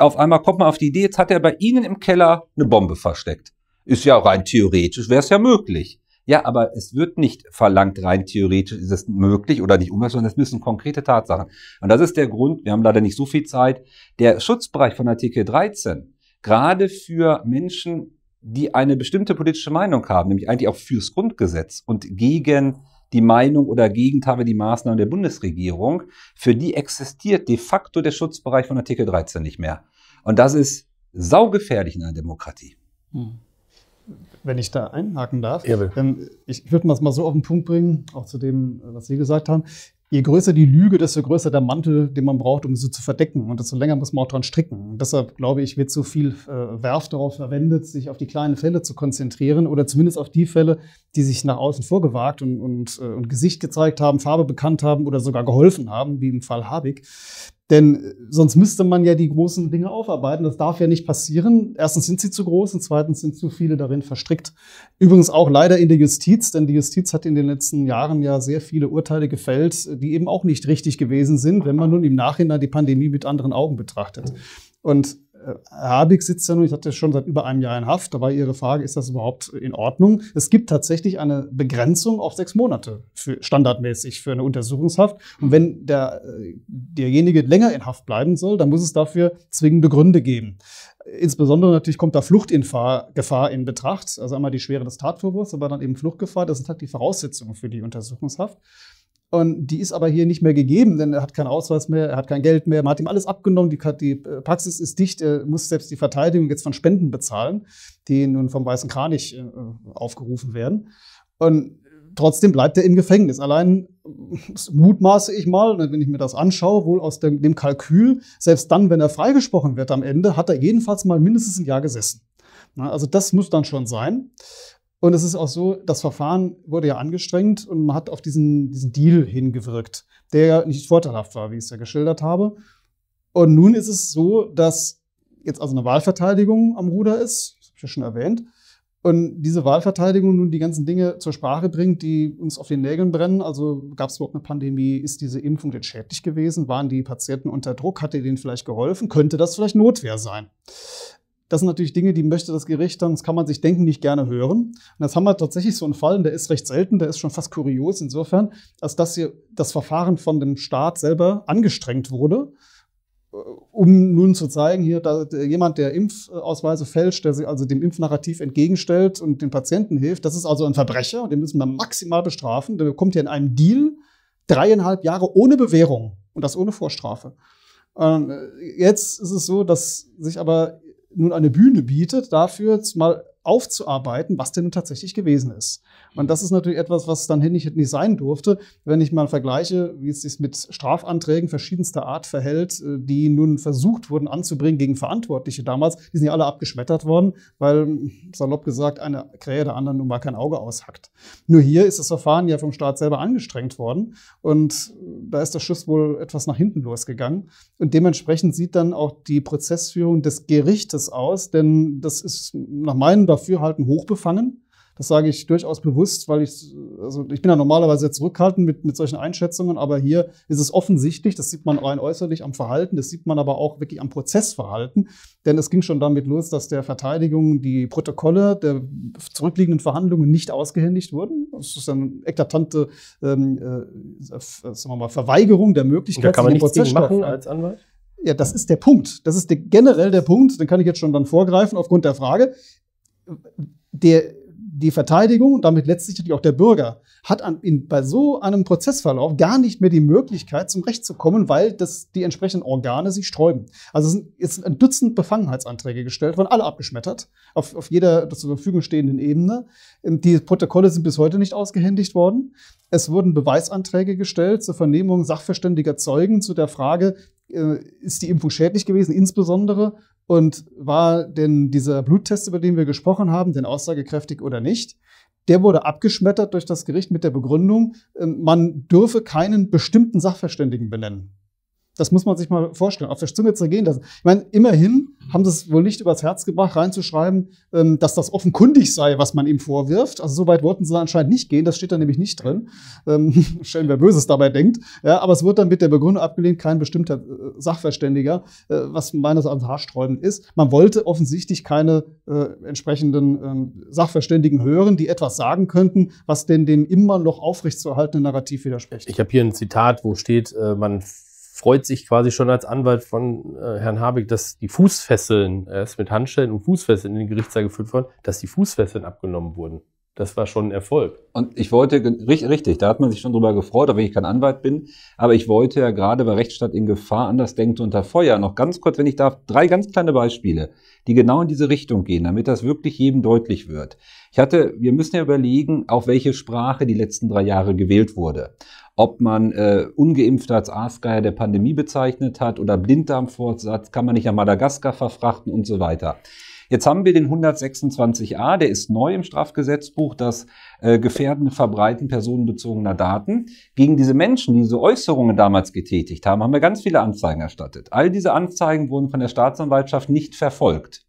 auf einmal kommt man auf die Idee, jetzt hat er bei ihnen im Keller eine Bombe versteckt. Ist ja rein theoretisch, wäre es ja möglich. Ja, aber es wird nicht verlangt, rein theoretisch ist es möglich oder nicht unmöglich, sondern es müssen konkrete Tatsachen. Und das ist der Grund, wir haben leider nicht so viel Zeit, der Schutzbereich von Artikel 13, gerade für Menschen, die eine bestimmte politische Meinung haben, nämlich eigentlich auch fürs Grundgesetz und gegen die Meinung oder Gegenteil die Maßnahmen der Bundesregierung, für die existiert de facto der Schutzbereich von Artikel 13 nicht mehr. Und das ist saugefährlich in einer Demokratie. Hm. Wenn ich da einhaken darf. Ja, ähm, ich würde das mal so auf den Punkt bringen, auch zu dem, was Sie gesagt haben. Je größer die Lüge, desto größer der Mantel, den man braucht, um sie zu verdecken. Und desto länger muss man auch dran stricken. Und deshalb glaube ich, wird so viel äh, Werf darauf verwendet, sich auf die kleinen Fälle zu konzentrieren oder zumindest auf die Fälle, die sich nach außen vorgewagt und, und, äh, und Gesicht gezeigt haben, Farbe bekannt haben oder sogar geholfen haben, wie im Fall Habig denn äh, sonst müsste man ja die großen Dinge aufarbeiten. Das darf ja nicht passieren. Erstens sind sie zu groß und zweitens sind zu viele darin verstrickt. Übrigens auch leider in der Justiz, denn die Justiz hat in den letzten Jahren ja sehr viele Urteile gefällt, äh, die eben auch nicht richtig gewesen sind, wenn man nun im Nachhinein die Pandemie mit anderen Augen betrachtet. Und äh, Habig sitzt ja nun, ich hatte schon seit über einem Jahr in Haft, da war Ihre Frage, ist das überhaupt in Ordnung? Es gibt tatsächlich eine Begrenzung auf sechs Monate für, standardmäßig für eine Untersuchungshaft. Und wenn der, äh, derjenige länger in Haft bleiben soll, dann muss es dafür zwingende Gründe geben. Insbesondere natürlich kommt da Fluchtgefahr in Betracht, also einmal die Schwere des Tatvorwurfs, aber dann eben Fluchtgefahr. Das sind halt die Voraussetzungen für die Untersuchungshaft. Und die ist aber hier nicht mehr gegeben, denn er hat keinen Ausweis mehr, er hat kein Geld mehr, man hat ihm alles abgenommen, die, die äh, Praxis ist dicht, er muss selbst die Verteidigung jetzt von Spenden bezahlen, die nun vom Weißen Kranich äh, aufgerufen werden. Und trotzdem bleibt er im Gefängnis. Allein mutmaße ich mal, ne, wenn ich mir das anschaue, wohl aus dem, dem Kalkül, selbst dann, wenn er freigesprochen wird am Ende, hat er jedenfalls mal mindestens ein Jahr gesessen. Na, also das muss dann schon sein. Und es ist auch so, das Verfahren wurde ja angestrengt und man hat auf diesen, diesen Deal hingewirkt, der ja nicht vorteilhaft war, wie ich es ja geschildert habe. Und nun ist es so, dass jetzt also eine Wahlverteidigung am Ruder ist, das habe ich ja schon erwähnt, und diese Wahlverteidigung nun die ganzen Dinge zur Sprache bringt, die uns auf den Nägeln brennen. Also gab es überhaupt eine Pandemie? Ist diese Impfung denn schädlich gewesen? Waren die Patienten unter Druck? Hat ihr denen vielleicht geholfen? Könnte das vielleicht Notwehr sein? Das sind natürlich Dinge, die möchte das Gericht dann, das kann man sich denken, nicht gerne hören. Und das haben wir tatsächlich so einen Fall, und der ist recht selten, der ist schon fast kurios insofern, als dass hier das Verfahren von dem Staat selber angestrengt wurde, äh, um nun zu zeigen, hier da, jemand, der Impfausweise fälscht, der sich also dem Impfnarrativ entgegenstellt und den Patienten hilft, das ist also ein Verbrecher und den müssen wir maximal bestrafen. Der kommt hier in einem Deal dreieinhalb Jahre ohne Bewährung und das ohne Vorstrafe. Ähm, jetzt ist es so, dass sich aber nun eine Bühne bietet, dafür mal aufzuarbeiten, was denn tatsächlich gewesen ist. Und das ist natürlich etwas, was dann nicht, nicht sein durfte, wenn ich mal vergleiche, wie es sich mit Strafanträgen verschiedenster Art verhält, äh, die nun versucht wurden anzubringen gegen Verantwortliche damals. Die sind ja alle abgeschmettert worden, weil salopp gesagt eine Krähe der anderen nun mal kein Auge aushackt. Nur hier ist das Verfahren ja vom Staat selber angestrengt worden und äh, da ist der Schuss wohl etwas nach hinten losgegangen. Und dementsprechend sieht dann auch die Prozessführung des Gerichtes aus, denn das ist nach meinen Dafürhalten hochbefangen. Das sage ich durchaus bewusst, weil ich, also ich bin ja normalerweise sehr zurückhaltend mit, mit solchen Einschätzungen, aber hier ist es offensichtlich, das sieht man rein äußerlich am Verhalten, das sieht man aber auch wirklich am Prozessverhalten, denn es ging schon damit los, dass der Verteidigung die Protokolle der zurückliegenden Verhandlungen nicht ausgehändigt wurden. Das ist eine eklatante ähm, äh, äh sagen wir mal, Verweigerung der Möglichkeit. Und da kann man nichts gegen machen als Anwalt? Ja, das ist der Punkt. Das ist der, generell der Punkt, den kann ich jetzt schon dann vorgreifen aufgrund der Frage der, die Verteidigung und damit letztlich natürlich auch der Bürger hat an, in, bei so einem Prozessverlauf gar nicht mehr die Möglichkeit, zum Recht zu kommen, weil das, die entsprechenden Organe sich sträuben. Also es sind jetzt ein Dutzend Befangenheitsanträge gestellt, worden, alle abgeschmettert, auf, auf jeder zur Verfügung stehenden Ebene. Ähm, die Protokolle sind bis heute nicht ausgehändigt worden. Es wurden Beweisanträge gestellt zur Vernehmung sachverständiger Zeugen zu der Frage, äh, ist die Impfung schädlich gewesen, insbesondere? Und war denn dieser Bluttest, über den wir gesprochen haben, denn aussagekräftig oder nicht? Der wurde abgeschmettert durch das Gericht mit der Begründung, ähm, man dürfe keinen bestimmten Sachverständigen benennen. Das muss man sich mal vorstellen, auf der Zunge zergehen lassen. Ich meine, immerhin haben sie es wohl nicht übers Herz gebracht, reinzuschreiben, ähm, dass das offenkundig sei, was man ihm vorwirft. Also so weit wollten sie anscheinend nicht gehen, das steht da nämlich nicht drin. Ähm, stellen, wer Böses dabei denkt. Ja, aber es wird dann mit der Begründung abgelehnt, kein bestimmter äh, Sachverständiger, äh, was meines Erachtens haarsträubend ist. Man wollte offensichtlich keine äh, entsprechenden ähm, Sachverständigen hören, die etwas sagen könnten, was denn dem immer noch aufrechtzuerhaltenen Narrativ widerspricht. Ich habe hier ein Zitat, wo steht, äh, man freut sich quasi schon als Anwalt von äh, Herrn Habeck, dass die Fußfesseln, er ist mit Handschellen und Fußfesseln in den Gerichtssaal geführt worden, dass die Fußfesseln abgenommen wurden. Das war schon ein Erfolg. Und ich wollte, richtig, da hat man sich schon drüber gefreut, auch wenn ich kein Anwalt bin. Aber ich wollte ja gerade bei Rechtsstaat in Gefahr anders denkt unter Feuer. Noch ganz kurz, wenn ich darf, drei ganz kleine Beispiele, die genau in diese Richtung gehen, damit das wirklich jedem deutlich wird. Ich hatte, wir müssen ja überlegen, auf welche Sprache die letzten drei Jahre gewählt wurde. Ob man äh, ungeimpft als Aasgeier der Pandemie bezeichnet hat oder Blinddarmfortsatz, kann man nicht nach Madagaskar verfrachten und so weiter. Jetzt haben wir den 126a, der ist neu im Strafgesetzbuch, das äh, gefährdende verbreiten personenbezogener Daten. Gegen diese Menschen, die diese Äußerungen damals getätigt haben, haben wir ganz viele Anzeigen erstattet. All diese Anzeigen wurden von der Staatsanwaltschaft nicht verfolgt.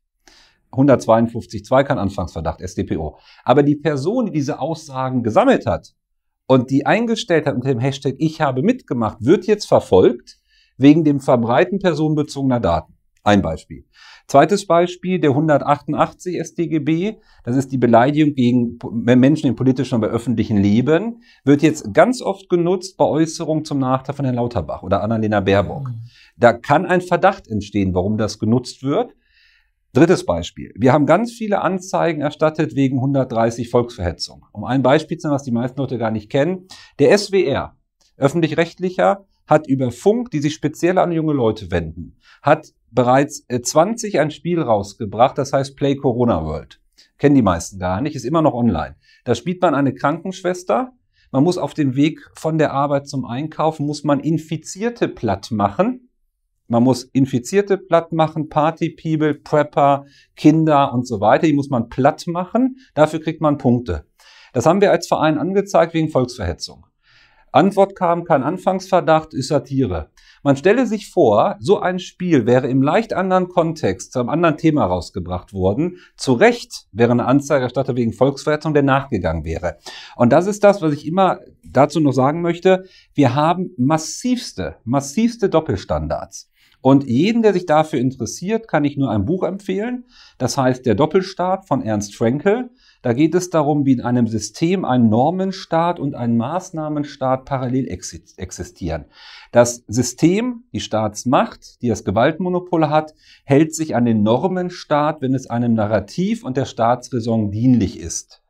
152.2 kein Anfangsverdacht, SDPO. Aber die Person, die diese Aussagen gesammelt hat und die eingestellt hat unter dem Hashtag Ich habe mitgemacht, wird jetzt verfolgt wegen dem Verbreiten personenbezogener Daten. Ein Beispiel. Zweites Beispiel, der 188 StGB, das ist die Beleidigung gegen Menschen im politischen und bei öffentlichen Leben, wird jetzt ganz oft genutzt bei Äußerungen zum Nachteil von Herrn Lauterbach oder Annalena Baerbock. Mhm. Da kann ein Verdacht entstehen, warum das genutzt wird. Drittes Beispiel. Wir haben ganz viele Anzeigen erstattet wegen 130 Volksverhetzung. Um ein Beispiel zu nennen, was die meisten Leute gar nicht kennen. Der SWR, öffentlich-rechtlicher, hat über Funk, die sich speziell an junge Leute wenden, hat bereits 20 äh, ein Spiel rausgebracht, das heißt Play Corona World. Kennen die meisten gar nicht, ist immer noch online. Da spielt man eine Krankenschwester. Man muss auf dem Weg von der Arbeit zum Einkaufen, muss man Infizierte platt machen. Man muss Infizierte platt machen, Partypeople, Prepper, Kinder und so weiter. Die muss man platt machen. Dafür kriegt man Punkte. Das haben wir als Verein angezeigt wegen Volksverhetzung. Antwort kam kein Anfangsverdacht, ist Satire. Man stelle sich vor, so ein Spiel wäre im leicht anderen Kontext zu einem anderen Thema rausgebracht worden. Zu Recht wäre eine Anzeigerstatter wegen Volksverhetzung, der nachgegangen wäre. Und das ist das, was ich immer dazu noch sagen möchte. Wir haben massivste, massivste Doppelstandards. Und jeden, der sich dafür interessiert, kann ich nur ein Buch empfehlen. Das heißt Der Doppelstaat von Ernst Frenkel. Da geht es darum, wie in einem System ein Normenstaat und ein Maßnahmenstaat parallel existieren. Das System, die Staatsmacht, die das Gewaltmonopol hat, hält sich an den Normenstaat, wenn es einem Narrativ und der Staatsräson dienlich ist.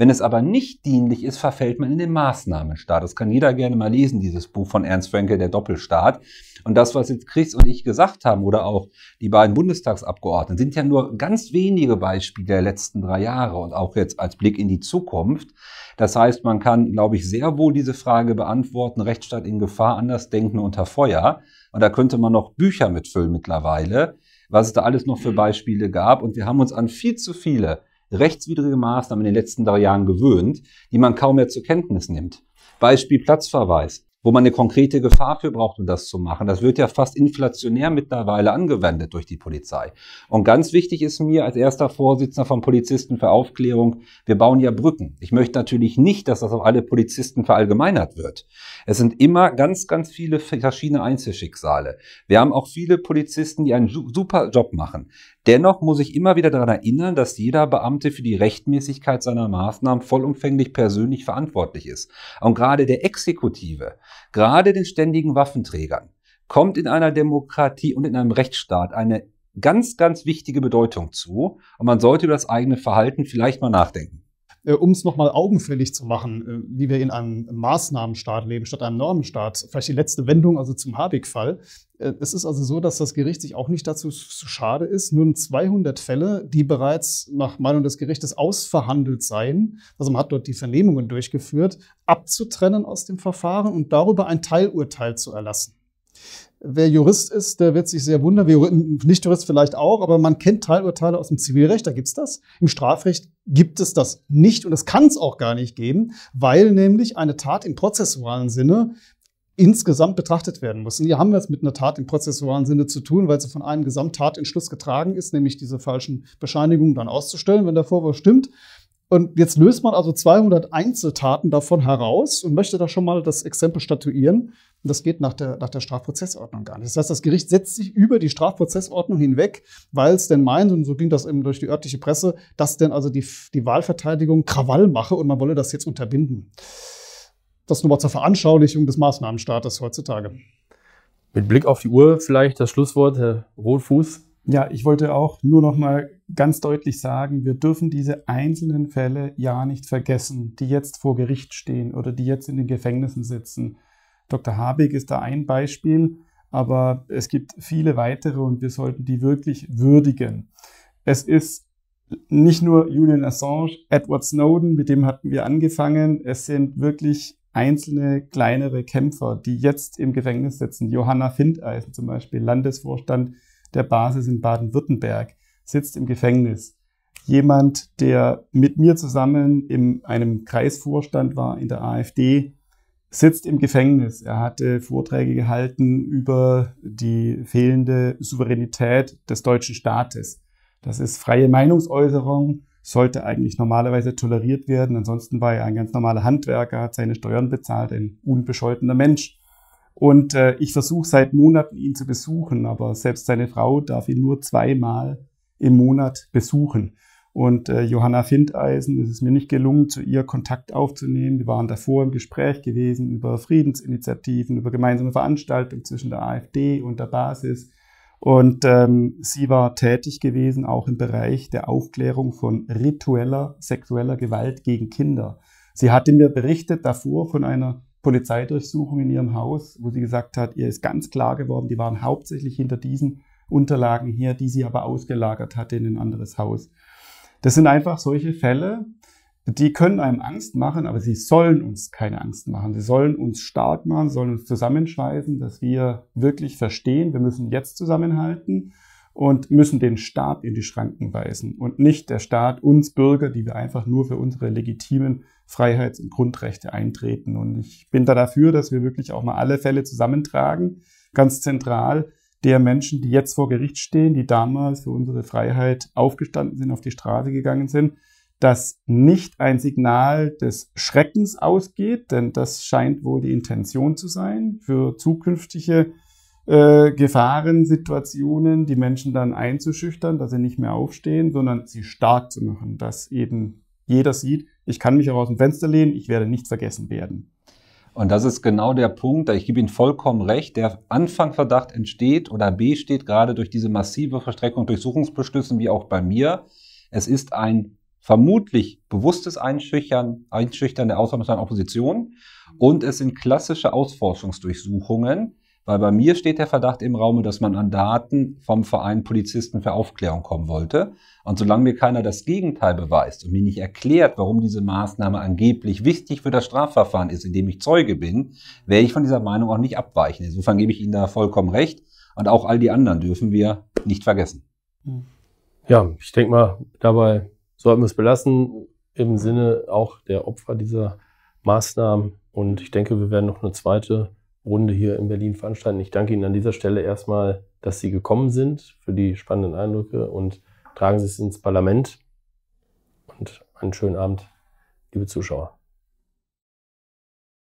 Wenn es aber nicht dienlich ist, verfällt man in den Maßnahmenstaat. Das kann jeder gerne mal lesen, dieses Buch von Ernst Frankel, der Doppelstaat. Und das, was jetzt Chris und ich gesagt haben oder auch die beiden Bundestagsabgeordneten, sind ja nur ganz wenige Beispiele der letzten drei Jahre und auch jetzt als Blick in die Zukunft. Das heißt, man kann, glaube ich, sehr wohl diese Frage beantworten, Rechtsstaat in Gefahr, Andersdenken unter Feuer. Und da könnte man noch Bücher mitfüllen mittlerweile, was es da alles noch für Beispiele gab. Und wir haben uns an viel zu viele rechtswidrige Maßnahmen in den letzten drei Jahren gewöhnt, die man kaum mehr zur Kenntnis nimmt. Beispiel Platzverweis, wo man eine konkrete Gefahr für braucht, um das zu machen. Das wird ja fast inflationär mittlerweile angewendet durch die Polizei. Und ganz wichtig ist mir als erster Vorsitzender von Polizisten für Aufklärung, wir bauen ja Brücken. Ich möchte natürlich nicht, dass das auf alle Polizisten verallgemeinert wird. Es sind immer ganz, ganz viele verschiedene Einzelschicksale. Wir haben auch viele Polizisten, die einen super Job machen, Dennoch muss ich immer wieder daran erinnern, dass jeder Beamte für die Rechtmäßigkeit seiner Maßnahmen vollumfänglich persönlich verantwortlich ist. Und gerade der Exekutive, gerade den ständigen Waffenträgern, kommt in einer Demokratie und in einem Rechtsstaat eine ganz, ganz wichtige Bedeutung zu. Und man sollte über das eigene Verhalten vielleicht mal nachdenken äh, um es nochmal augenfällig zu machen, äh, wie wir in einem Maßnahmenstaat leben statt einem Normenstaat. Vielleicht die letzte Wendung, also zum Habeck-Fall. Äh, es ist also so, dass das Gericht sich auch nicht dazu schade ist, nun 200 Fälle, die bereits nach Meinung des Gerichtes ausverhandelt seien, also man hat dort die Vernehmungen durchgeführt, abzutrennen aus dem Verfahren und darüber ein Teilurteil zu erlassen. Wer Jurist ist, der wird sich sehr wundern. Wer nicht Jurist vielleicht auch, aber man kennt Teilurteile aus dem Zivilrecht, da gibt's das. Im Strafrecht gibt es das nicht und es kann es auch gar nicht geben, weil nämlich eine Tat im prozessualen Sinne insgesamt betrachtet werden muss. Und hier haben wir es mit einer Tat im prozessualen Sinne zu tun, weil sie von einem Gesamttatentschluss getragen ist, nämlich diese falschen Bescheinigungen dann auszustellen, wenn der Vorwurf stimmt. Und jetzt löst man also 200 Einzeltaten davon heraus und möchte da schon mal das Exempel statuieren, und das geht nach der, nach der Strafprozessordnung gar nicht. Das heißt, das Gericht setzt sich über die Strafprozessordnung hinweg, weil es denn meint, und so ging das eben durch die örtliche Presse, dass denn also die, die Wahlverteidigung Krawall mache und man wolle das jetzt unterbinden. Das nur mal zur Veranschaulichung des Maßnahmenstaates heutzutage. Mit Blick auf die Uhr vielleicht das Schlusswort, Herr Rotfuß. Ja, ich wollte auch nur noch mal ganz deutlich sagen, wir dürfen diese einzelnen Fälle ja nicht vergessen, die jetzt vor Gericht stehen oder die jetzt in den Gefängnissen sitzen. Dr. Habeck ist da ein Beispiel, aber es gibt viele weitere und wir sollten die wirklich würdigen. Es ist nicht nur Julian Assange, Edward Snowden, mit dem hatten wir angefangen. Es sind wirklich einzelne kleinere Kämpfer, die jetzt im Gefängnis sitzen. Johanna Findeisen zum Beispiel, Landesvorstand der Basis in Baden-Württemberg, sitzt im Gefängnis. Jemand, der mit mir zusammen in einem Kreisvorstand war in der AfD, sitzt im Gefängnis. Er hatte Vorträge gehalten über die fehlende Souveränität des deutschen Staates. Das ist freie Meinungsäußerung, sollte eigentlich normalerweise toleriert werden. Ansonsten war er ein ganz normaler Handwerker, hat seine Steuern bezahlt, ein unbescholtener Mensch. Und äh, ich versuche seit Monaten, ihn zu besuchen, aber selbst seine Frau darf ihn nur zweimal im Monat besuchen. Und äh, Johanna Findeisen ist es mir nicht gelungen, zu ihr Kontakt aufzunehmen. Wir waren davor im Gespräch gewesen über Friedensinitiativen, über gemeinsame Veranstaltungen zwischen der AfD und der Basis. Und ähm, sie war tätig gewesen auch im Bereich der Aufklärung von ritueller sexueller Gewalt gegen Kinder. Sie hatte mir berichtet davor von einer Polizeidurchsuchung in ihrem Haus, wo sie gesagt hat, ihr ist ganz klar geworden, die waren hauptsächlich hinter diesen Unterlagen her, die sie aber ausgelagert hatte in ein anderes Haus. Das sind einfach solche Fälle, die können einem Angst machen, aber sie sollen uns keine Angst machen. Sie sollen uns stark machen, sollen uns zusammenschweißen, dass wir wirklich verstehen, wir müssen jetzt zusammenhalten und müssen den Staat in die Schranken weisen und nicht der Staat uns Bürger, die wir einfach nur für unsere legitimen Freiheits- und Grundrechte eintreten. Und ich bin da dafür, dass wir wirklich auch mal alle Fälle zusammentragen, ganz zentral, der Menschen, die jetzt vor Gericht stehen, die damals für unsere Freiheit aufgestanden sind, auf die Straße gegangen sind, dass nicht ein Signal des Schreckens ausgeht, denn das scheint wohl die Intention zu sein, für zukünftige äh, Gefahren, die Menschen dann einzuschüchtern, dass sie nicht mehr aufstehen, sondern sie stark zu machen, dass eben jeder sieht, ich kann mich auch aus dem Fenster lehnen, ich werde nicht vergessen werden. Und das ist genau der Punkt, da ich gebe Ihnen vollkommen recht, der Anfangverdacht entsteht oder B steht gerade durch diese massive Verstreckung Durchsuchungsbeschlüssen, wie auch bei mir. Es ist ein vermutlich bewusstes Einschüchtern, Einschüchtern der ausnahmsweise Opposition und es sind klassische Ausforschungsdurchsuchungen, weil bei mir steht der Verdacht im Raume, dass man an Daten vom Verein Polizisten für Aufklärung kommen wollte. Und solange mir keiner das Gegenteil beweist und mir nicht erklärt, warum diese Maßnahme angeblich wichtig für das Strafverfahren ist, in dem ich Zeuge bin, werde ich von dieser Meinung auch nicht abweichen. Insofern gebe ich Ihnen da vollkommen recht. Und auch all die anderen dürfen wir nicht vergessen. Ja, ich denke mal, dabei sollten wir es belassen im Sinne auch der Opfer dieser Maßnahmen. Und ich denke, wir werden noch eine zweite Runde hier in Berlin veranstalten. Ich danke Ihnen an dieser Stelle erstmal, dass Sie gekommen sind für die spannenden Eindrücke und tragen Sie es ins Parlament. Und einen schönen Abend, liebe Zuschauer.